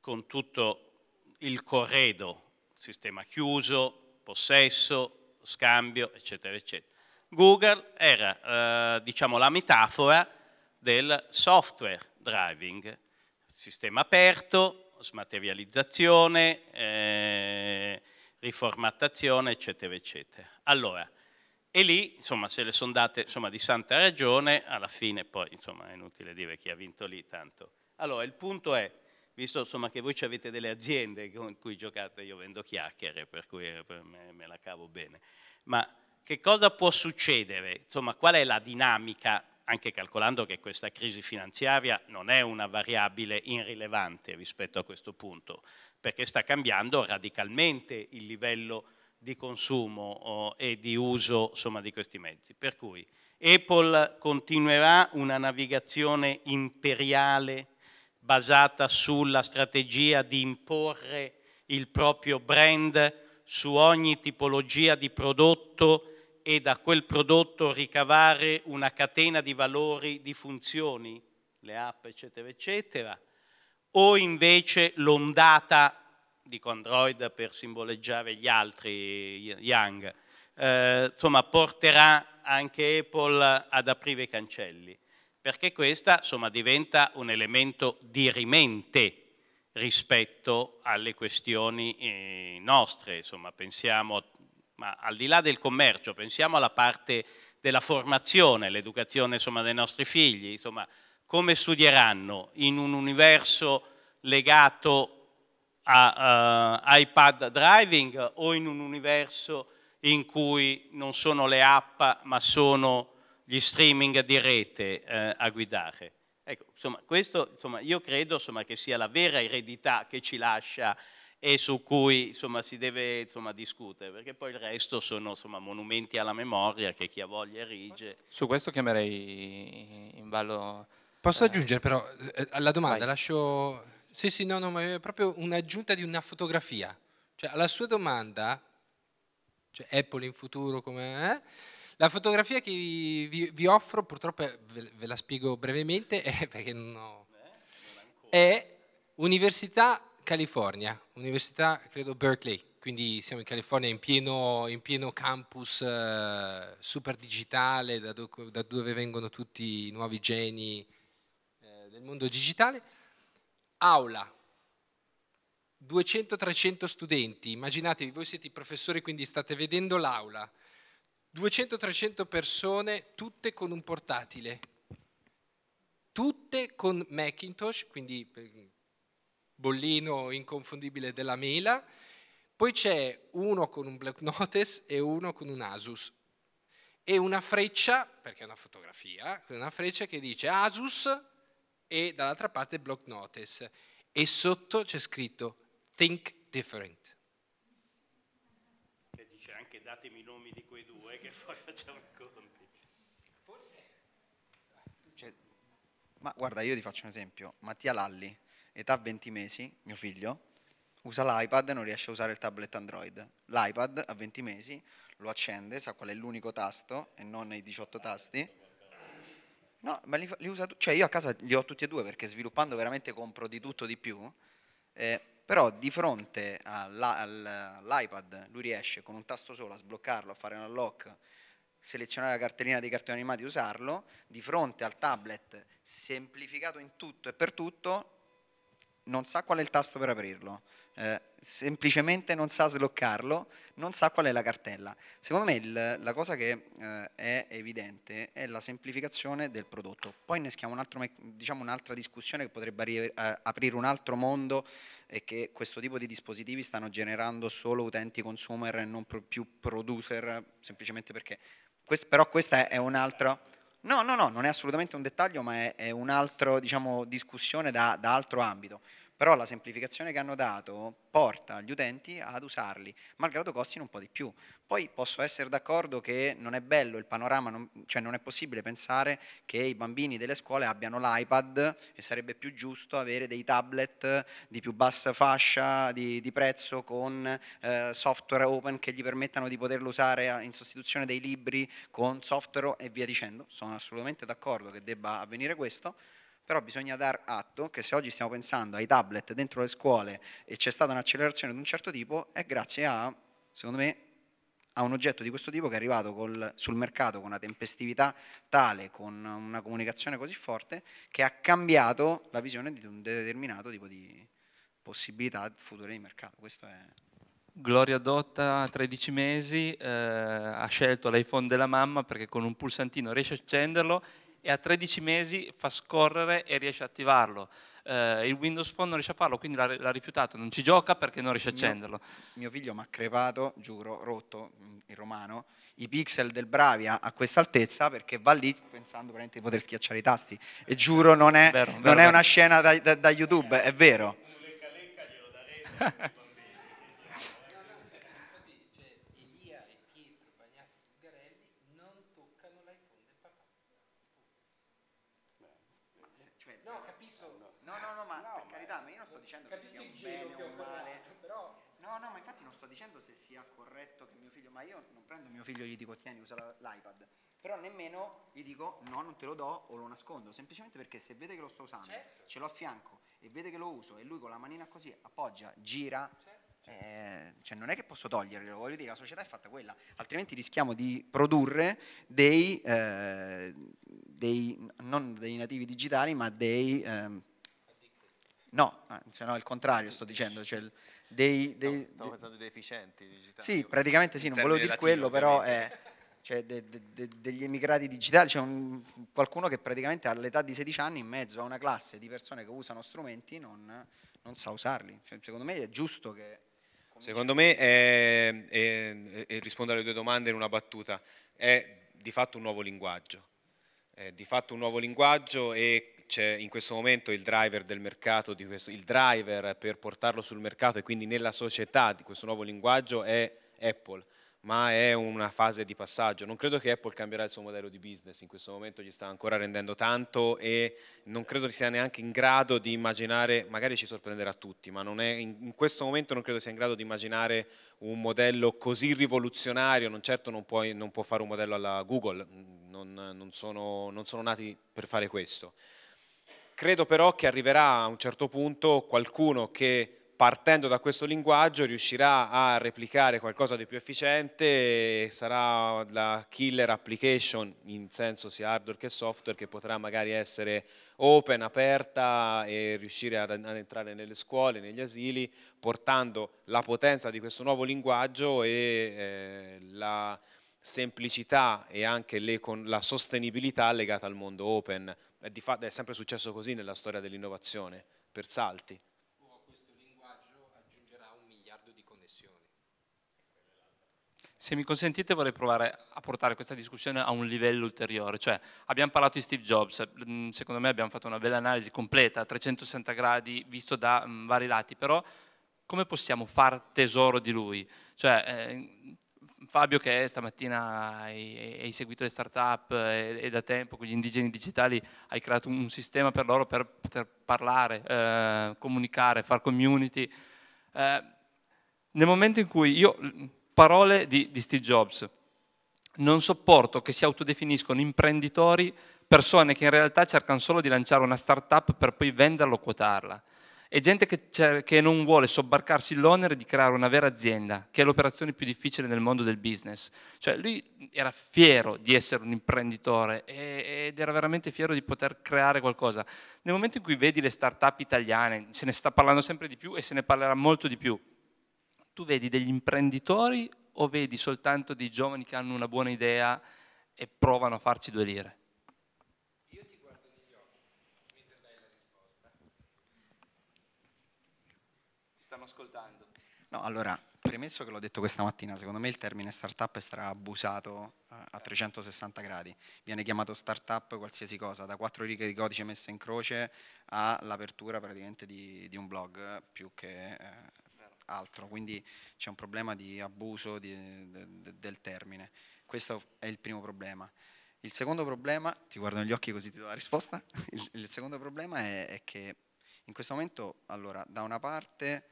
con tutto il corredo, sistema chiuso, possesso, scambio, eccetera, eccetera. Google era eh, diciamo, la metafora del software driving, sistema aperto, smaterializzazione, eh, riformattazione, eccetera, eccetera. Allora, e lì, insomma, se le sono date insomma, di santa ragione, alla fine poi, insomma, è inutile dire chi ha vinto lì tanto. Allora, il punto è, visto insomma, che voi avete delle aziende con cui giocate, io vendo chiacchiere, per cui per me, me la cavo bene, ma che cosa può succedere? Insomma, qual è la dinamica anche calcolando che questa crisi finanziaria non è una variabile irrilevante rispetto a questo punto, perché sta cambiando radicalmente il livello di consumo oh, e di uso insomma, di questi mezzi. Per cui Apple continuerà una navigazione imperiale basata sulla strategia di imporre il proprio brand su ogni tipologia di prodotto e da quel prodotto ricavare una catena di valori, di funzioni, le app, eccetera, eccetera, o invece l'ondata, dico Android per simboleggiare gli altri, Young, eh, insomma porterà anche Apple ad aprire i cancelli, perché questa insomma, diventa un elemento dirimente rispetto alle questioni eh, nostre, insomma pensiamo, ma al di là del commercio, pensiamo alla parte della formazione, l'educazione dei nostri figli, insomma come studieranno in un universo legato a uh, iPad driving o in un universo in cui non sono le app ma sono gli streaming di rete eh, a guidare. Ecco, insomma, questo insomma, io credo insomma, che sia la vera eredità che ci lascia e su cui insomma, si deve insomma, discutere, perché poi il resto sono insomma, monumenti alla memoria che chi ha voglia erige. Su questo chiamerei in ballo Posso eh. aggiungere però alla eh, eh, domanda, Vai. lascio... Sì, sì, no, no, ma è proprio un'aggiunta di una fotografia. Cioè, alla sua domanda, cioè Apple in futuro come... Eh? La fotografia che vi, vi, vi offro, purtroppo ve, ve, la spiego brevemente, è, *laughs* perché non ho, è Università California, Università credo Berkeley, quindi siamo in California in pieno, in pieno campus eh, super digitale, da, do, da, dove vengono tutti i nuovi geni nel mondo digitale, aula, 200-300 studenti, immaginatevi, voi siete i professori quindi state vedendo l'aula, 200-300 persone, tutte con un portatile, tutte con Macintosh, quindi eh, bollino inconfondibile della mela, poi c'è uno con un Black Notice e uno con un Asus e una freccia, perché è una fotografia, una freccia che dice Asus e dall'altra parte block notice e sotto c'è scritto think different. Che dice anche datemi i nomi di quei due che *laughs* poi facciamo i conti. Forse... Cioè, ma guarda, io ti faccio un esempio. Mattia Lalli, età 20 mesi, mio figlio, usa l'iPad e non riesce a usare il tablet Android. L'iPad a 20 mesi lo accende, sa qual è l'unico tasto e non i 18 tasti No, ma li, li usa, cioè io a casa li ho tutti e due perché sviluppando veramente compro di tutto di più, eh, però di fronte alla, all'iPad lui riesce con un tasto solo a sbloccarlo, a fare un unlock, selezionare la cartellina dei cartoni animati e usarlo, di fronte al tablet semplificato in tutto e per tutto non sa qual è il tasto per aprirlo, eh, semplicemente non sa sbloccarlo, non sa qual è la cartella. Secondo me il, la cosa che eh, è evidente è la semplificazione del prodotto. Poi inneschiamo un altro, diciamo, un'altra discussione che potrebbe eh, aprire un altro mondo e che questo tipo di dispositivi stanno generando solo utenti consumer e non più producer, semplicemente perché... Questo, però questa è un'altra No, no, no, non è assolutamente un dettaglio, ma è, è un'altra diciamo, discussione da, da altro ambito però la semplificazione che hanno dato porta gli utenti ad usarli, malgrado costino un po' di più. Poi posso essere d'accordo che non è bello il panorama, non, cioè non è possibile pensare che i bambini delle scuole abbiano l'iPad e sarebbe più giusto avere dei tablet di più bassa fascia di, di prezzo con eh, software open che gli permettano di poterlo usare in sostituzione dei libri con software e via dicendo. Sono assolutamente d'accordo che debba avvenire questo però bisogna dar atto che se oggi stiamo pensando ai tablet dentro le scuole e c'è stata un'accelerazione di un certo tipo, è grazie a, secondo me, a un oggetto di questo tipo che è arrivato col, sul mercato con una tempestività tale, con una comunicazione così forte, che ha cambiato la visione di un determinato tipo di possibilità future di mercato. Questo è Gloria Dotta, 13 mesi, eh, ha scelto l'iPhone della mamma perché con un pulsantino riesce a accenderlo e a 13 mesi fa scorrere e riesce a attivarlo. Eh, il Windows Phone non riesce a farlo, quindi l'ha, l'ha, rifiutato, non ci gioca perché non riesce a accenderlo. Mio, mio figlio mi ha crepato, giuro, rotto mm, in romano, i pixel del Bravia a questa altezza perché va lì pensando veramente di poter schiacciare i tasti. E eh, giuro, non è, vero, non vero, è una scena da, da, da YouTube, è vero. lecca lecca glielo darei. *laughs* No, no, ma infatti non sto dicendo se sia corretto che mio figlio, ma io non prendo mio figlio e gli dico tieni, usa l'iPad, però nemmeno gli dico no, non te lo do o lo nascondo, semplicemente perché se vede che lo sto usando, certo. ce l'ho a fianco e vede che lo uso e lui con la manina così appoggia, gira, certo, Eh, cioè non è che posso toglierlo, voglio dire, la società è fatta quella, altrimenti rischiamo di produrre dei, eh, dei non dei nativi digitali, ma dei... Eh, No, anzi, no, il contrario sto dicendo, cioè dei... dei no, pensando dei deficienti digitali. Sì, praticamente sì, non volevo dire quello, però è, cioè, de, de, de, degli emigrati digitali, c'è cioè qualcuno che praticamente all'età di 16 anni in mezzo a una classe di persone che usano strumenti non, non sa usarli. Cioè, secondo me è giusto che... Secondo me, è, è, è, rispondo alle due domande in una battuta, è di fatto un nuovo linguaggio. È di fatto un nuovo linguaggio e c'è in questo momento il driver del mercato, questo, il driver per portarlo sul mercato e quindi nella società di questo nuovo linguaggio è Apple, ma è una fase di passaggio. Non credo che Apple cambierà il suo modello di business, in questo momento gli sta ancora rendendo tanto e non credo sia neanche in grado di immaginare, magari ci sorprenderà tutti, ma è, in questo momento non credo sia in grado di immaginare un modello così rivoluzionario, non certo non, puoi, non può fare un modello alla Google, non, non, sono, non sono nati per fare questo. Credo però che arriverà a un certo punto qualcuno che partendo da questo linguaggio riuscirà a replicare qualcosa di più efficiente, sarà la killer application in senso sia hardware che software che potrà magari essere open, aperta e riuscire ad, ad entrare nelle scuole, negli asili, portando la potenza di questo nuovo linguaggio e eh, la semplicità e anche le, la sostenibilità legata al mondo open è, di fatto, è sempre successo così nella storia dell'innovazione, per salti. Oh, questo linguaggio aggiungerà un miliardo di connessioni. Se mi consentite vorrei provare a portare questa discussione a un livello ulteriore, cioè abbiamo parlato di Steve Jobs, mm, secondo me abbiamo fatto una bella analisi completa a 360 gradi visto da mm, vari lati, però come possiamo far tesoro di lui? Cioè, eh, Fabio che stamattina hai, hai seguito le start-up e, eh, e, da tempo con gli indigeni digitali hai creato un, sistema per loro per poter parlare, eh, comunicare, far community. Eh, nel momento in cui io, parole di, di Steve Jobs, non sopporto che si autodefiniscono imprenditori persone che in realtà cercano solo di lanciare una start-up per poi venderla o quotarla e gente che, che non vuole sobbarcarsi l'onere di creare una vera azienda, che è l'operazione più difficile nel mondo del business. Cioè lui era fiero di essere un imprenditore e, ed era veramente fiero di poter creare qualcosa. Nel momento in cui vedi le start-up italiane, se ne sta parlando sempre di più e se ne parlerà molto di più, tu vedi degli imprenditori o vedi soltanto dei giovani che hanno una buona idea e provano a farci due lire? No, allora, premesso che l'ho detto questa mattina, secondo me il termine startup è stato abusato a 360 gradi. Viene chiamato startup qualsiasi cosa, da quattro righe di codice messe in croce all'apertura praticamente di, di, un blog più che eh, altro. Quindi c'è un problema di abuso di, de, del termine. Questo è il primo problema. Il secondo problema, ti guardo negli occhi così ti do la risposta, *laughs* il, il secondo problema è, è che in questo momento, allora, da una parte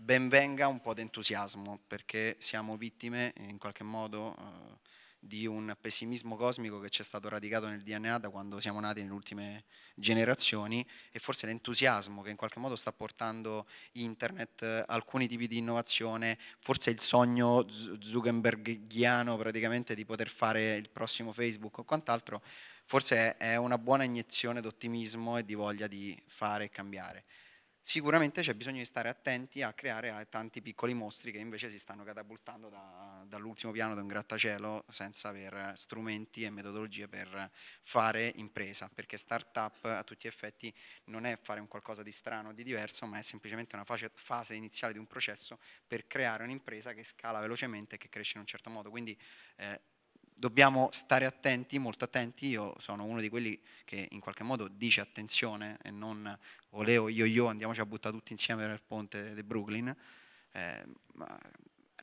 ben venga un po' di entusiasmo, perché siamo vittime in qualche modo eh, di un pessimismo cosmico che ci è stato radicato nel DNA da quando siamo nati nelle ultime generazioni e forse l'entusiasmo che in qualche modo sta portando internet, alcuni tipi di innovazione, forse il sogno zuckerberghiano praticamente di poter fare il prossimo Facebook o quant'altro, forse è una buona iniezione d'ottimismo e di voglia di fare e cambiare sicuramente c'è bisogno di stare attenti a creare eh, tanti piccoli mostri che invece si stanno catapultando da, dall'ultimo piano di un grattacielo senza avere strumenti e metodologie per fare impresa, perché startup a tutti gli effetti non è fare un qualcosa di strano o di diverso, ma è semplicemente una fase, fase iniziale di un processo per creare un'impresa che scala velocemente e che cresce in un certo modo. Quindi eh, dobbiamo stare attenti, molto attenti, io sono uno di quelli che in qualche modo dice attenzione e non oleo io io andiamoci a buttare tutti insieme nel ponte di Brooklyn, eh,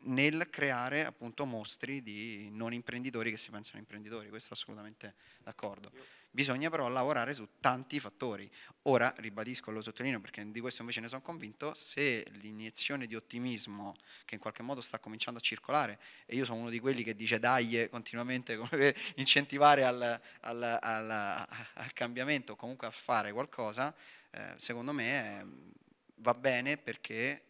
nel creare appunto mostri di non imprenditori che si pensano imprenditori, questo assolutamente d'accordo. Bisogna però lavorare su tanti fattori. Ora, ribadisco, lo sottolineo perché di questo invece ne sono convinto, se l'iniezione di ottimismo che in qualche modo sta cominciando a circolare, e io sono uno di quelli che dice dai eh, continuamente *laughs* come per incentivare al, al, al, al cambiamento, comunque a fare qualcosa, eh, secondo me eh, va bene perché eh,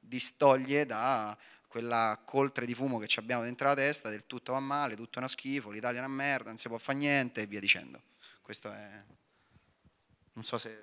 distoglie da quella coltre di fumo che abbiamo dentro la testa del tutto va male, tutto è uno schifo, l'Italia è una merda, non si può fare niente e via dicendo. Questo è... Non so se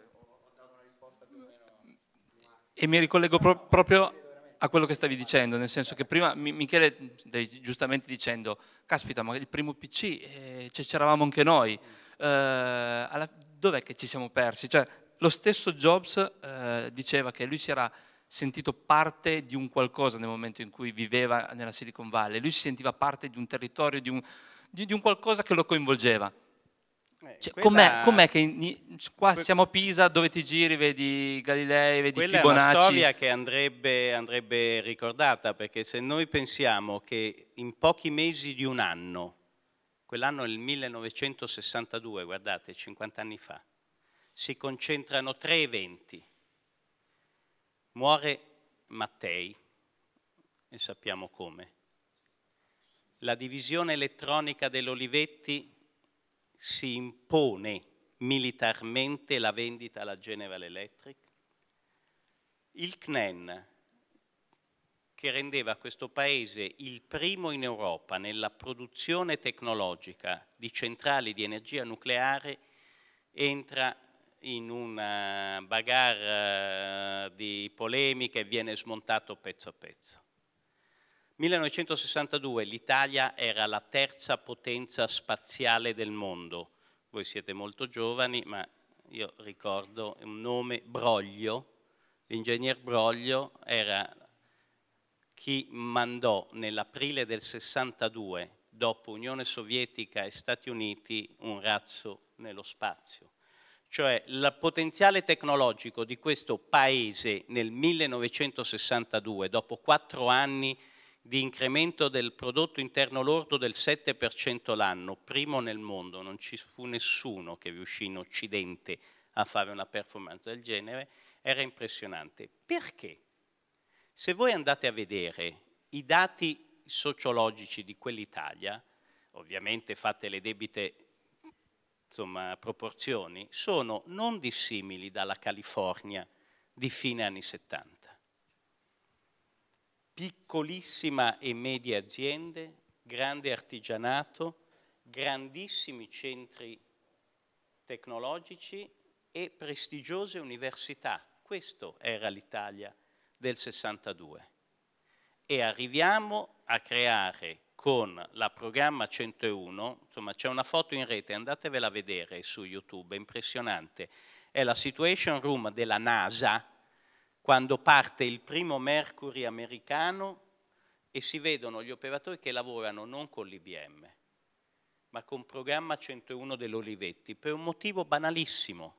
E mi ricollego pro proprio a quello che stavi dicendo, nel senso che prima Michele stai giustamente dicendo, caspita, ma il primo PC eh, c'eravamo anche noi, eh, dov'è che ci siamo persi? Cioè, lo stesso Jobs eh, diceva che lui si era sentito parte di un qualcosa nel momento in cui viveva nella Silicon Valley, lui si sentiva parte di un territorio, di un, di, di un qualcosa che lo coinvolgeva. Eh, cioè, quella... com'è, com'è, che in, cioè, qua siamo a Pisa, dove ti giri, vedi Galilei, vedi Quella Fibonacci? Quella è una storia che andrebbe, andrebbe ricordata, perché se noi pensiamo che in pochi mesi di un anno, quell'anno è il 1962, guardate, 50 anni fa, si concentrano tre eventi. Muore Mattei, e sappiamo come. La divisione elettronica dell'Olivetti si impone militarmente la vendita alla General Electric, il CNEN, che rendeva questo paese il primo in Europa nella produzione tecnologica di centrali di energia nucleare, entra in una eh, bagarre eh, di polemiche e viene smontato pezzo a pezzo. 1962 l'Italia era la terza potenza spaziale del mondo. Voi siete molto giovani, ma io ricordo un nome Broglio. L'ingegner Broglio era chi mandò nell'aprile del 62, dopo Unione Sovietica e Stati Uniti, un razzo nello spazio. Cioè il potenziale tecnologico di questo paese nel 1962, dopo quattro anni di incremento del prodotto interno lordo del 7% l'anno, primo nel mondo, non ci fu nessuno che riuscì in Occidente a fare una performance del genere, era impressionante. Perché? Se voi andate a vedere i dati sociologici di quell'Italia, ovviamente fate le debite insomma, proporzioni, sono non dissimili dalla California di fine anni 70 piccolissima e media aziende, grande artigianato, grandissimi centri tecnologici e prestigiose università. Questo era l'Italia del 62. E arriviamo a creare con la programma 101, insomma c'è una foto in rete, andatevela a vedere su YouTube, è impressionante, è la Situation Room della NASA, quando parte il primo Mercury americano e si vedono gli operatori che lavorano non con l'IBM, ma con programma 101 dell'Olivetti, per un motivo banalissimo,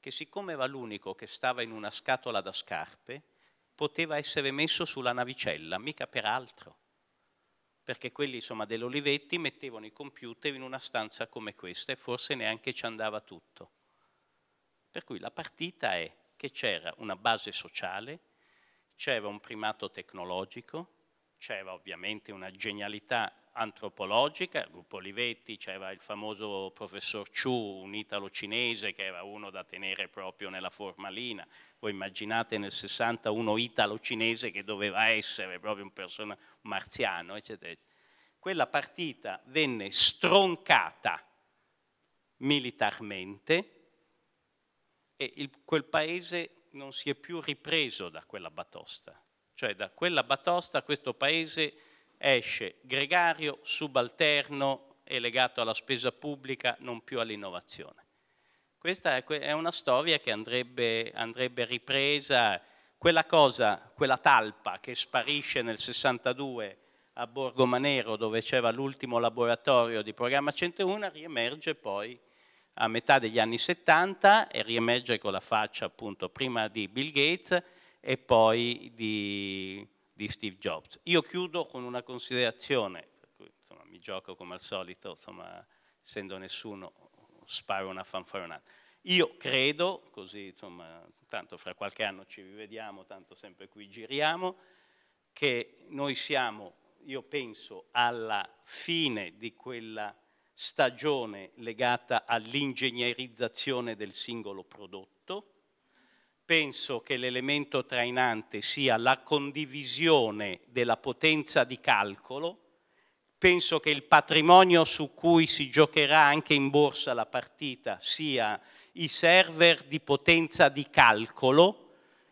che siccome era l'unico che stava in una scatola da scarpe, poteva essere messo sulla navicella, mica per altro, perché quelli dell'Olivetti mettevano i computer in una stanza come questa e forse neanche ci andava tutto. Per cui la partita è che c'era una base sociale, c'era un primato tecnologico, c'era ovviamente una genialità antropologica, il gruppo Olivetti, c'era il famoso professor Chu, un italo-cinese che era uno da tenere proprio nella formalina, voi immaginate nel 60 uno italo-cinese che doveva essere proprio un persona marziano, eccetera. Quella partita venne stroncata militarmente, e il, quel paese non si è più ripreso da quella batosta. Cioè da quella batosta questo paese esce gregario, subalterno e legato alla spesa pubblica, non più all'innovazione. Questa è una storia che andrebbe, andrebbe ripresa, quella cosa, quella talpa che sparisce nel 62 a Borgo Manero dove c'era l'ultimo laboratorio di programma 101 riemerge poi a metà degli anni 70 e riemerge con la faccia appunto prima di Bill Gates e poi di, di Steve Jobs. Io chiudo con una considerazione, per cui, insomma, mi gioco come al solito, insomma, essendo nessuno sparo una fanfaronata. Io credo, così insomma, tanto fra qualche anno ci rivediamo, tanto sempre qui giriamo, che noi siamo, io penso, alla fine di quella stagione legata all'ingegnerizzazione del singolo prodotto. Penso che l'elemento trainante sia la condivisione della potenza di calcolo. Penso che il patrimonio su cui si giocherà anche in borsa la partita sia i server di potenza di calcolo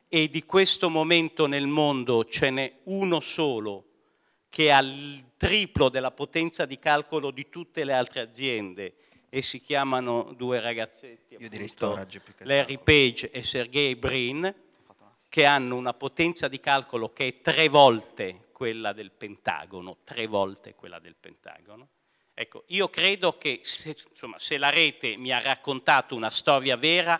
e di questo momento nel mondo ce n'è uno solo che ha il triplo della potenza di calcolo di tutte le altre aziende e si chiamano due ragazzetti, appunto, Larry Page e Sergey Brin, che hanno una potenza di calcolo che è tre volte quella del Pentagono, tre volte quella del Pentagono. Ecco, io credo che se, insomma, se la rete mi ha raccontato una storia vera,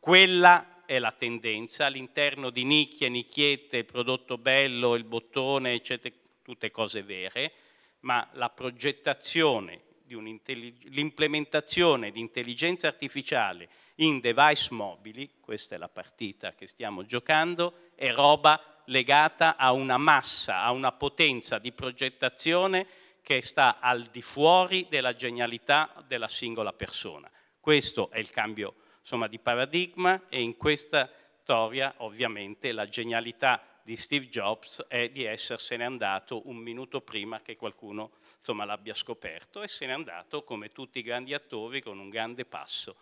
quella è la tendenza, all'interno di nicchie, nicchiette, prodotto bello, il bottone, eccetera, tutte cose vere, ma la progettazione, l'implementazione di intelligenza artificiale in device mobili, questa è la partita che stiamo giocando, è roba legata a una massa, a una potenza di progettazione che sta al di fuori della genialità della singola persona. Questo è il cambio insomma, di paradigma e in questa storia ovviamente la genialità di Steve Jobs è di essersene andato un minuto prima che qualcuno l'abbia scoperto e se n'è andato come tutti i grandi attori con un grande passo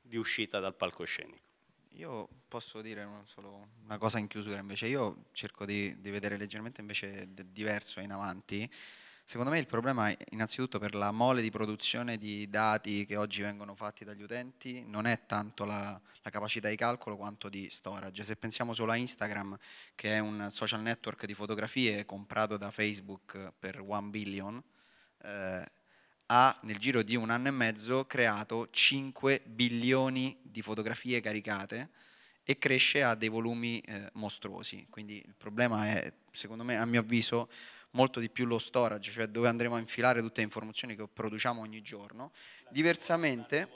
di uscita dal palcoscenico. Io posso dire una, solo una cosa in chiusura invece, io cerco di, di vedere leggermente invece diverso in avanti, Secondo me il problema innanzitutto per la mole di produzione di dati che oggi vengono fatti dagli utenti non è tanto la, la, capacità di calcolo quanto di storage. Se pensiamo solo a Instagram, che è un social network di fotografie comprato da Facebook per 1 billion, eh, ha nel giro di un anno e mezzo creato 5 bilioni di fotografie caricate e cresce a dei volumi eh, mostruosi. Quindi il problema è, secondo me, a mio avviso, molto di più lo storage, cioè dove andremo a infilare tutte le informazioni che produciamo ogni giorno. Diversamente,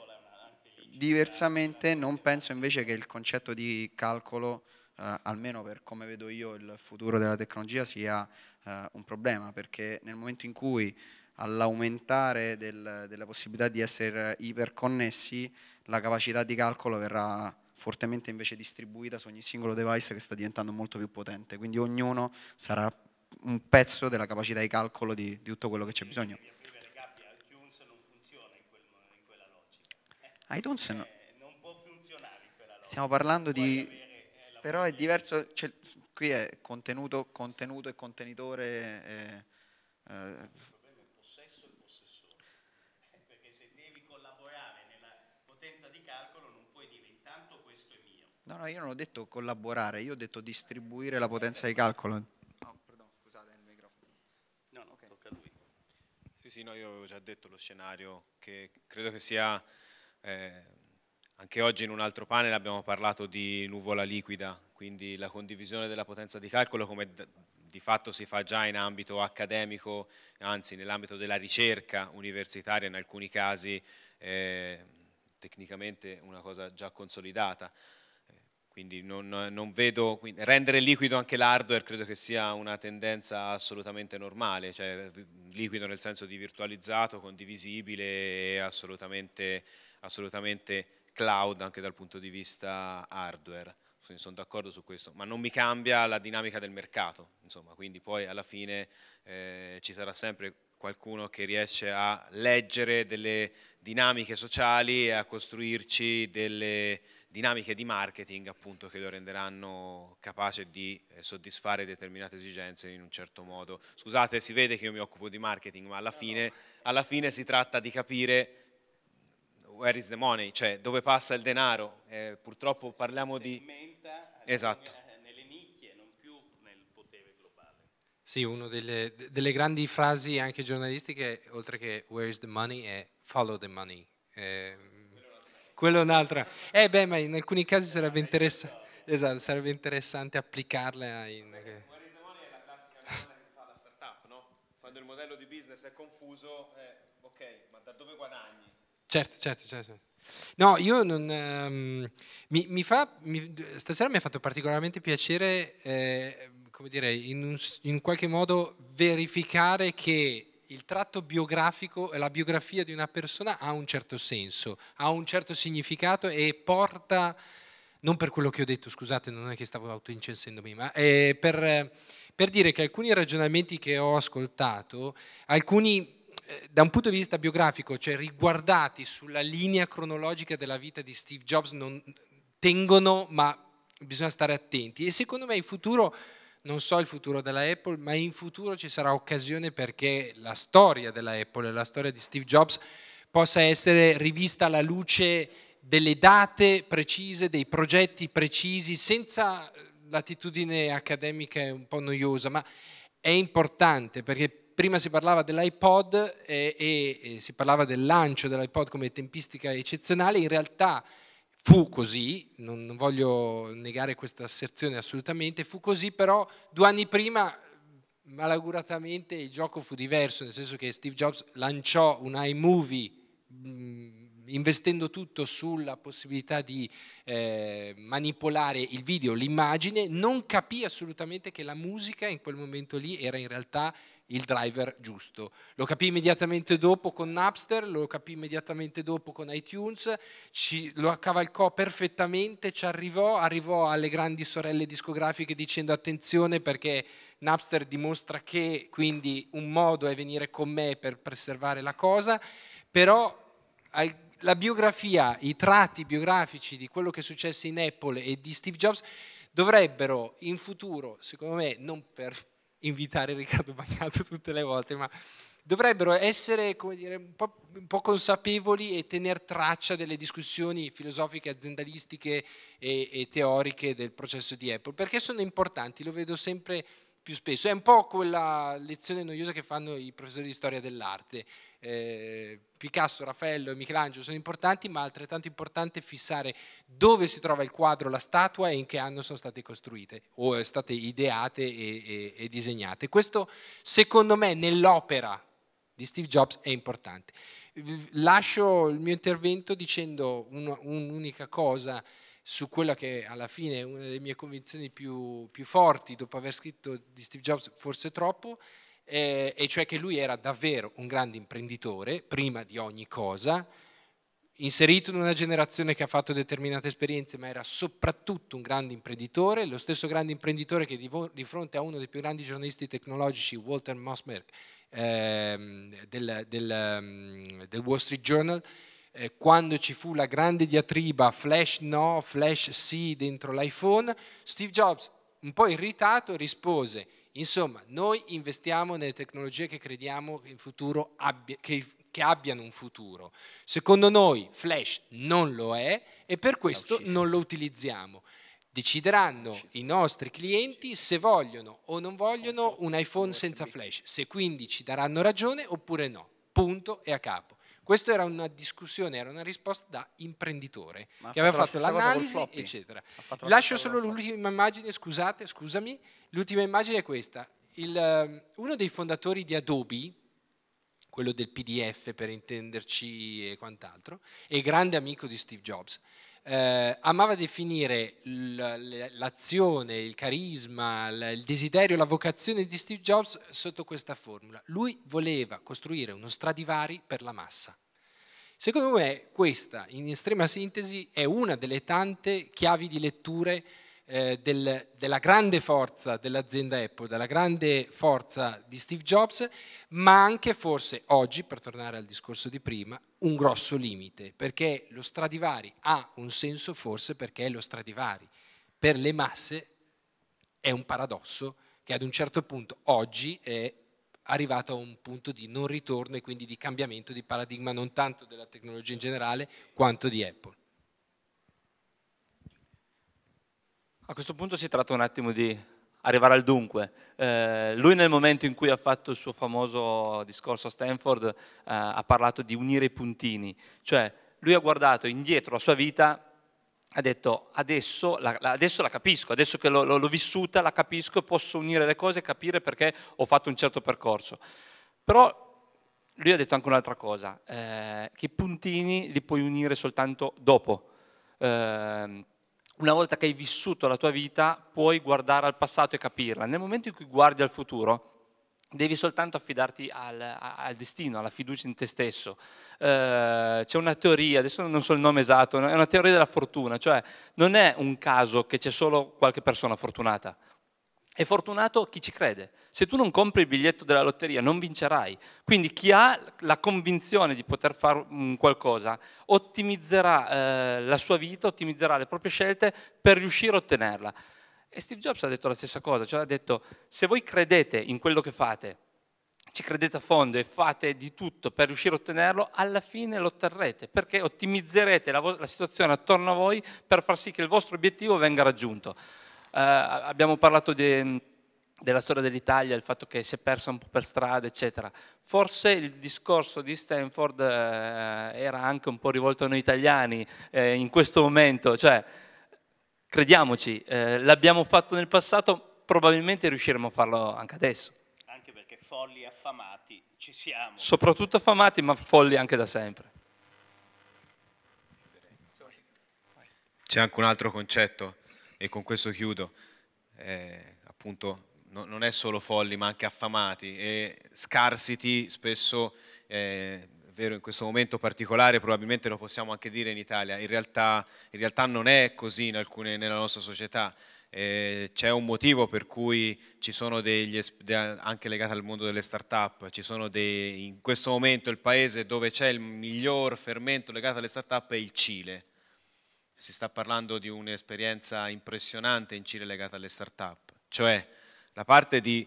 diversamente non penso invece che il concetto di calcolo, eh, almeno per come vedo io il futuro della tecnologia, sia eh, un problema, perché nel momento in cui all'aumentare del, della possibilità di essere iperconnessi, la capacità di calcolo verrà fortemente invece distribuita su ogni singolo device che sta diventando molto più potente, quindi ognuno sarà un pezzo della capacità di calcolo di, di tutto quello che c'è bisogno. iTunes no. non può funzionare in quella logica. Stiamo parlando di... Avere, però è diverso, cioè, qui è contenuto, contenuto e contenitore... Eh, eh. Possesso e il possessore. Perché se devi collaborare nella potenza di calcolo non puoi dire intanto questo è mio. No, no, io non ho detto collaborare, io ho detto distribuire la potenza di calcolo. sì, no, io avevo già detto lo scenario, che credo che sia, eh, anche oggi in un altro panel abbiamo parlato di nuvola liquida, quindi la condivisione della potenza di calcolo come di fatto si fa già in ambito accademico, anzi nell'ambito della ricerca universitaria in alcuni casi, eh, tecnicamente una cosa già consolidata quindi non, non vedo, quindi rendere liquido anche l'hardware credo che sia una tendenza assolutamente normale, cioè liquido nel senso di virtualizzato, condivisibile e assolutamente, assolutamente cloud anche dal punto di vista hardware, quindi sono d'accordo su questo, ma non mi cambia la dinamica del mercato, insomma, quindi poi alla fine eh, ci sarà sempre qualcuno che riesce a leggere delle dinamiche sociali e a costruirci delle dinamiche di marketing appunto che lo renderanno capace di eh, soddisfare determinate esigenze in un certo modo. Scusate, si vede che io mi occupo di marketing, ma alla fine, alla fine si tratta di capire where is the money, cioè dove passa il denaro. Eh, purtroppo parliamo di... Esatto. Sì, una delle, delle, grandi frasi anche giornalistiche, oltre che where is the money, è follow the money. Eh, quella è un'altra. Eh beh, ma in alcuni casi sarebbe, interessa- esatto, sarebbe interessante applicarla in... Eh, okay. *laughs* il modello di business è confuso, eh, ok, ma da dove guadagni? Certo, certo, certo. certo. No, io non... Um, mi, mi fa, mi, stasera mi ha fatto particolarmente piacere, eh, come dire, in, un, in qualche modo verificare che il tratto biografico, la biografia di una persona ha un certo senso, ha un certo significato e porta, non per quello che ho detto, scusate, non è che stavo autoincensendomi, ma eh, per, per dire che alcuni ragionamenti che ho ascoltato, alcuni eh, da un punto di vista biografico, cioè riguardati sulla linea cronologica della vita di Steve Jobs, non tengono, ma bisogna stare attenti. E secondo me in futuro non so il futuro della Apple, ma in futuro ci sarà occasione perché la storia della Apple e la storia di Steve Jobs possa essere rivista alla luce delle date precise, dei progetti precisi, senza l'attitudine accademica un po' noiosa, ma è importante perché prima si parlava dell'iPod e, eh, e, e si parlava del lancio dell'iPod come tempistica eccezionale, in realtà fu così, non, non voglio negare questa asserzione assolutamente, fu così però due anni prima malauguratamente il gioco fu diverso, nel senso che Steve Jobs lanciò un iMovie mm, investendo tutto sulla possibilità di eh, manipolare il video, l'immagine, non capì assolutamente che la musica in quel momento lì era in realtà il driver giusto. Lo capì immediatamente dopo con Napster, lo capì immediatamente dopo con iTunes, ci, lo accavalcò perfettamente, ci arrivò, arrivò alle grandi sorelle discografiche dicendo attenzione perché Napster dimostra che quindi un modo è venire con me per preservare la cosa, però la biografia, i tratti biografici di quello che è successo in Apple e di Steve Jobs dovrebbero in futuro, secondo me, non per invitare Riccardo *laughs* Bagnato tutte le volte, ma dovrebbero essere dire, un, po', un, po', consapevoli e tenere traccia delle discussioni filosofiche, aziendalistiche e, e teoriche del processo di Apple, perché sono importanti, lo vedo sempre più spesso. È un po' quella lezione noiosa che fanno i professori di storia dell'arte. Eh, Picasso, Raffaello e Michelangelo sono importanti, ma altrettanto importante è fissare dove si trova il quadro, la statua e in che anno sono state costruite o state ideate e, e, e disegnate. Questo, secondo me, nell'opera di Steve Jobs è importante. Lascio il mio intervento dicendo un'unica cosa su quella che alla fine è una delle mie convinzioni più, più forti dopo aver scritto di Steve Jobs, forse troppo, eh, e cioè che lui era davvero un grande imprenditore, prima di ogni cosa, inserito in una generazione che ha fatto determinate esperienze, ma era soprattutto un grande imprenditore, lo stesso grande imprenditore che di, fronte a uno dei più grandi giornalisti tecnologici, Walter Mosberg, ehm, del, del, ehm, del Wall Street Journal, eh, quando ci fu la grande diatriba flash no, flash sì dentro l'iPhone, Steve Jobs, un po' irritato, rispose, insomma, noi investiamo nelle tecnologie che crediamo che, abbia, che, che abbiano un futuro. Secondo noi flash non lo è e per questo non lo utilizziamo. Decideranno i nostri clienti se vogliono o non vogliono un iPhone senza flash, se quindi ci daranno ragione oppure no. Punto e a capo. Questa era una discussione, era una risposta da imprenditore Ma che aveva fatto, fatto l'analisi, eccetera. Fatto la Lascio solo l'ultima immagine, scusate, scusami. L'ultima immagine è questa. Il, ehm, uno dei fondatori di Adobe, quello del PDF per intenderci e quant'altro, è grande amico di Steve Jobs eh, amava definire l'azione, il carisma, il desiderio, la vocazione di Steve Jobs sotto questa formula. Lui voleva costruire uno Stradivari per la massa. Secondo me questa, in estrema sintesi, è una delle tante chiavi di letture eh, del, della grande forza dell'azienda Apple, della grande forza di Steve Jobs, ma anche forse oggi, per tornare al discorso di prima, un grosso limite, perché lo Stradivari ha un senso forse perché è lo Stradivari per le masse è un paradosso che ad un certo punto oggi è arrivato a un punto di non ritorno e quindi di cambiamento di paradigma non tanto della tecnologia in generale quanto di Apple. A questo punto si tratta un attimo di arrivare al dunque. Eh, lui nel momento in cui ha fatto il suo famoso discorso a Stanford eh, ha parlato di unire i puntini, cioè lui ha guardato indietro la sua vita, ha detto adesso la, adesso la capisco, adesso che l'ho vissuta la capisco e posso unire le cose e capire perché ho fatto un certo percorso. Però lui ha detto anche un'altra cosa, eh, che i puntini li puoi unire soltanto dopo. Eh, una volta che hai vissuto la tua vita, puoi guardare al passato e capirla. Nel momento in cui guardi al futuro, devi soltanto affidarti al, al destino, alla fiducia in te stesso. Eh, c'è una teoria, adesso non so il nome esatto, è una teoria della fortuna, cioè non è un caso che c'è solo qualche persona fortunata. È fortunato chi ci crede. Se tu non compri il biglietto della lotteria non vincerai. Quindi chi ha la convinzione di poter fare qualcosa ottimizzerà eh, la sua vita, ottimizzerà le proprie scelte per riuscire a ottenerla. E Steve Jobs ha detto la stessa cosa, cioè ha detto se voi credete in quello che fate, ci credete a fondo e fate di tutto per riuscire a ottenerlo, alla fine lo otterrete, perché ottimizzerete la, la situazione attorno a voi per far sì che il vostro obiettivo venga raggiunto. Eh, abbiamo parlato di, della storia dell'Italia, il fatto che si è persa un po' per strada, eccetera. Forse il discorso di Stanford eh, era anche un po' rivolto a noi italiani eh, in questo momento, cioè crediamoci, l'abbiamo fatto nel passato, probabilmente riusciremo a farlo anche adesso. Anche perché folli affamati ci siamo. Soprattutto affamati, ma folli anche da sempre. C'è anche un altro concetto e con questo chiudo, eh, appunto no, non è solo folli ma anche affamati e scarsity spesso, è eh, vero in questo momento particolare probabilmente lo possiamo anche dire in Italia, in realtà, in realtà non è così alcune, nella nostra società. Eh, c'è un motivo per cui ci sono degli, anche legato al mondo delle start-up, ci sono dei, in questo momento il paese dove c'è il miglior fermento legato alle start-up è il Cile, si sta parlando di un'esperienza impressionante in Cile legata alle start-up, cioè la parte di,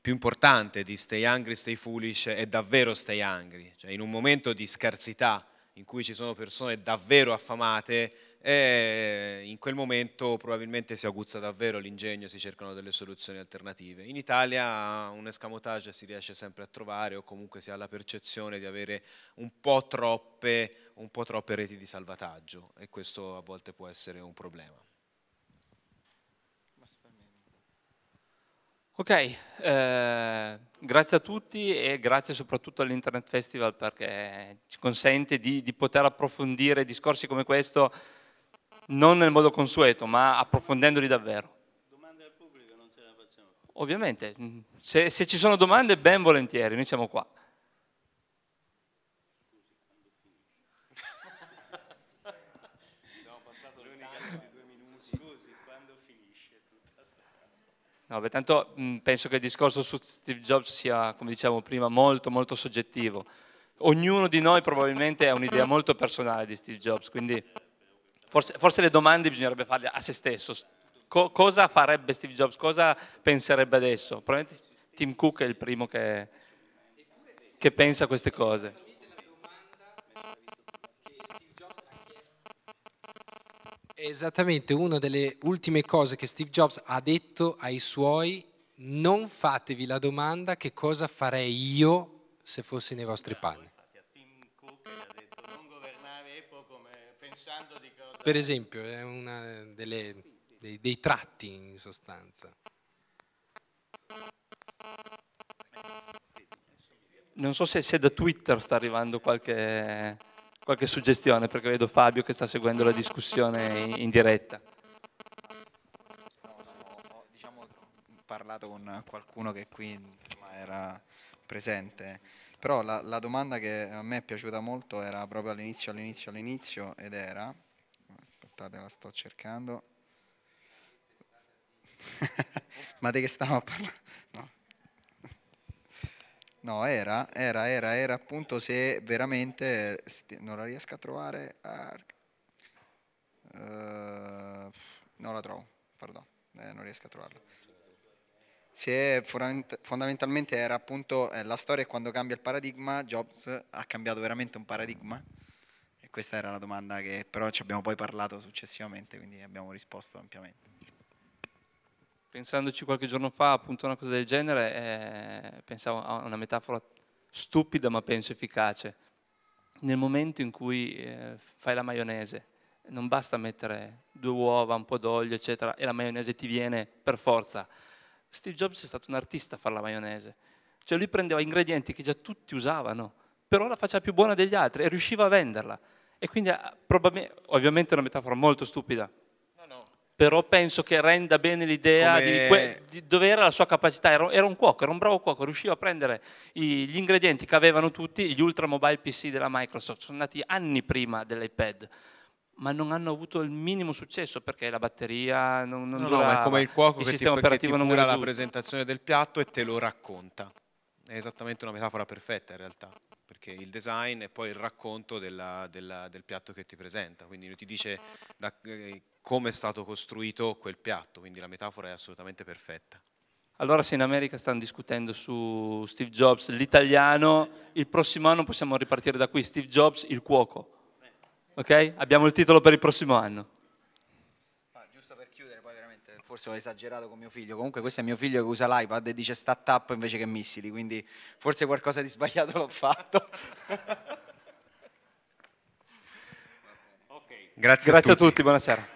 più importante di Stay Hungry, Stay Foolish è davvero Stay angry, cioè in un momento di scarsità in cui ci sono persone davvero affamate, e in quel momento probabilmente si aguzza davvero l'ingegno, si cercano delle soluzioni alternative. In Italia un escamotage si riesce sempre a trovare o comunque si ha la percezione di avere un po' troppe, un po troppe reti di salvataggio e questo a volte può essere un problema. Ok, eh, grazie a tutti e grazie soprattutto all'Internet Festival perché ci consente di, di poter approfondire discorsi come questo non nel modo consueto, ma approfondendoli davvero. Domande al pubblico non ce la facciamo. Ovviamente, mm, se, se ci sono domande ben volentieri, noi siamo qua. No, beh, tanto mm, penso che il discorso su Steve Jobs sia, come dicevamo prima, molto molto soggettivo. Ognuno di noi probabilmente ha un'idea molto personale di Steve Jobs, quindi Forse, forse, le domande bisognerebbe farle a se stesso. Co cosa farebbe Steve Jobs? Cosa penserebbe adesso? Probabilmente Tim Cook è il primo che, che pensa queste cose. Esattamente, una delle ultime cose che Steve Jobs ha detto ai suoi, non fatevi la domanda che cosa farei io se fossi nei vostri panni. Per esempio, è uno dei, dei tratti in sostanza. Non so se, se, da Twitter sta arrivando qualche, qualche, suggestione, perché vedo Fabio che sta seguendo la discussione in, in diretta. No, diciamo, no, ho diciamo, parlato con qualcuno che qui insomma, era presente, però la, la, domanda che a me è piaciuta molto era proprio all'inizio, all'inizio, all'inizio ed era aspettate, la sto cercando. *laughs* Ma di che stavamo parlando? No. no. era, era, era, era appunto se veramente non la riesco a trovare. Uh, non la trovo, perdono, eh, non riesco a trovarla. Se fondamentalmente era appunto eh, la storia è quando cambia il paradigma, Jobs ha cambiato veramente un paradigma questa era la domanda che però ci abbiamo poi parlato successivamente, quindi abbiamo risposto ampiamente. Pensandoci qualche giorno fa appunto a una cosa del genere, eh, pensavo a una metafora stupida ma penso efficace. Nel momento in cui eh, fai la maionese, non basta mettere due uova, un po' d'olio, eccetera, e la maionese ti viene per forza. Steve Jobs è stato un artista a fare la maionese. Cioè lui prendeva ingredienti che già tutti usavano, però la faceva più buona degli altri e riusciva a venderla. E quindi ah, ovviamente è una metafora molto stupida, no, no. però penso che renda bene l'idea Come... di, di dove era la sua capacità. Era, era, un cuoco, era un bravo cuoco, riusciva a prendere i, gli ingredienti che avevano tutti gli ultra mobile PC della Microsoft, sono nati anni prima dell'iPad ma non hanno avuto il minimo successo perché la batteria non, non no, dura, no, ma è come il cuoco il che sistema ti, operativo che ti cura la presentazione del piatto e te lo racconta. È esattamente una metafora perfetta in realtà che il design e poi il racconto della, della, del piatto che ti presenta, quindi ti dice da, eh, come è stato costruito quel piatto, quindi la metafora è assolutamente perfetta. Allora se in America stanno discutendo su Steve Jobs l'italiano, il prossimo anno possiamo ripartire da qui, Steve Jobs il cuoco. Ok? Abbiamo il titolo per il prossimo anno forse ho esagerato con mio figlio, comunque questo è mio figlio che usa l'iPad e dice stat up invece che missili, quindi forse qualcosa di sbagliato l'ho fatto. *laughs* okay. Grazie, Grazie a, tutti. a tutti, buonasera.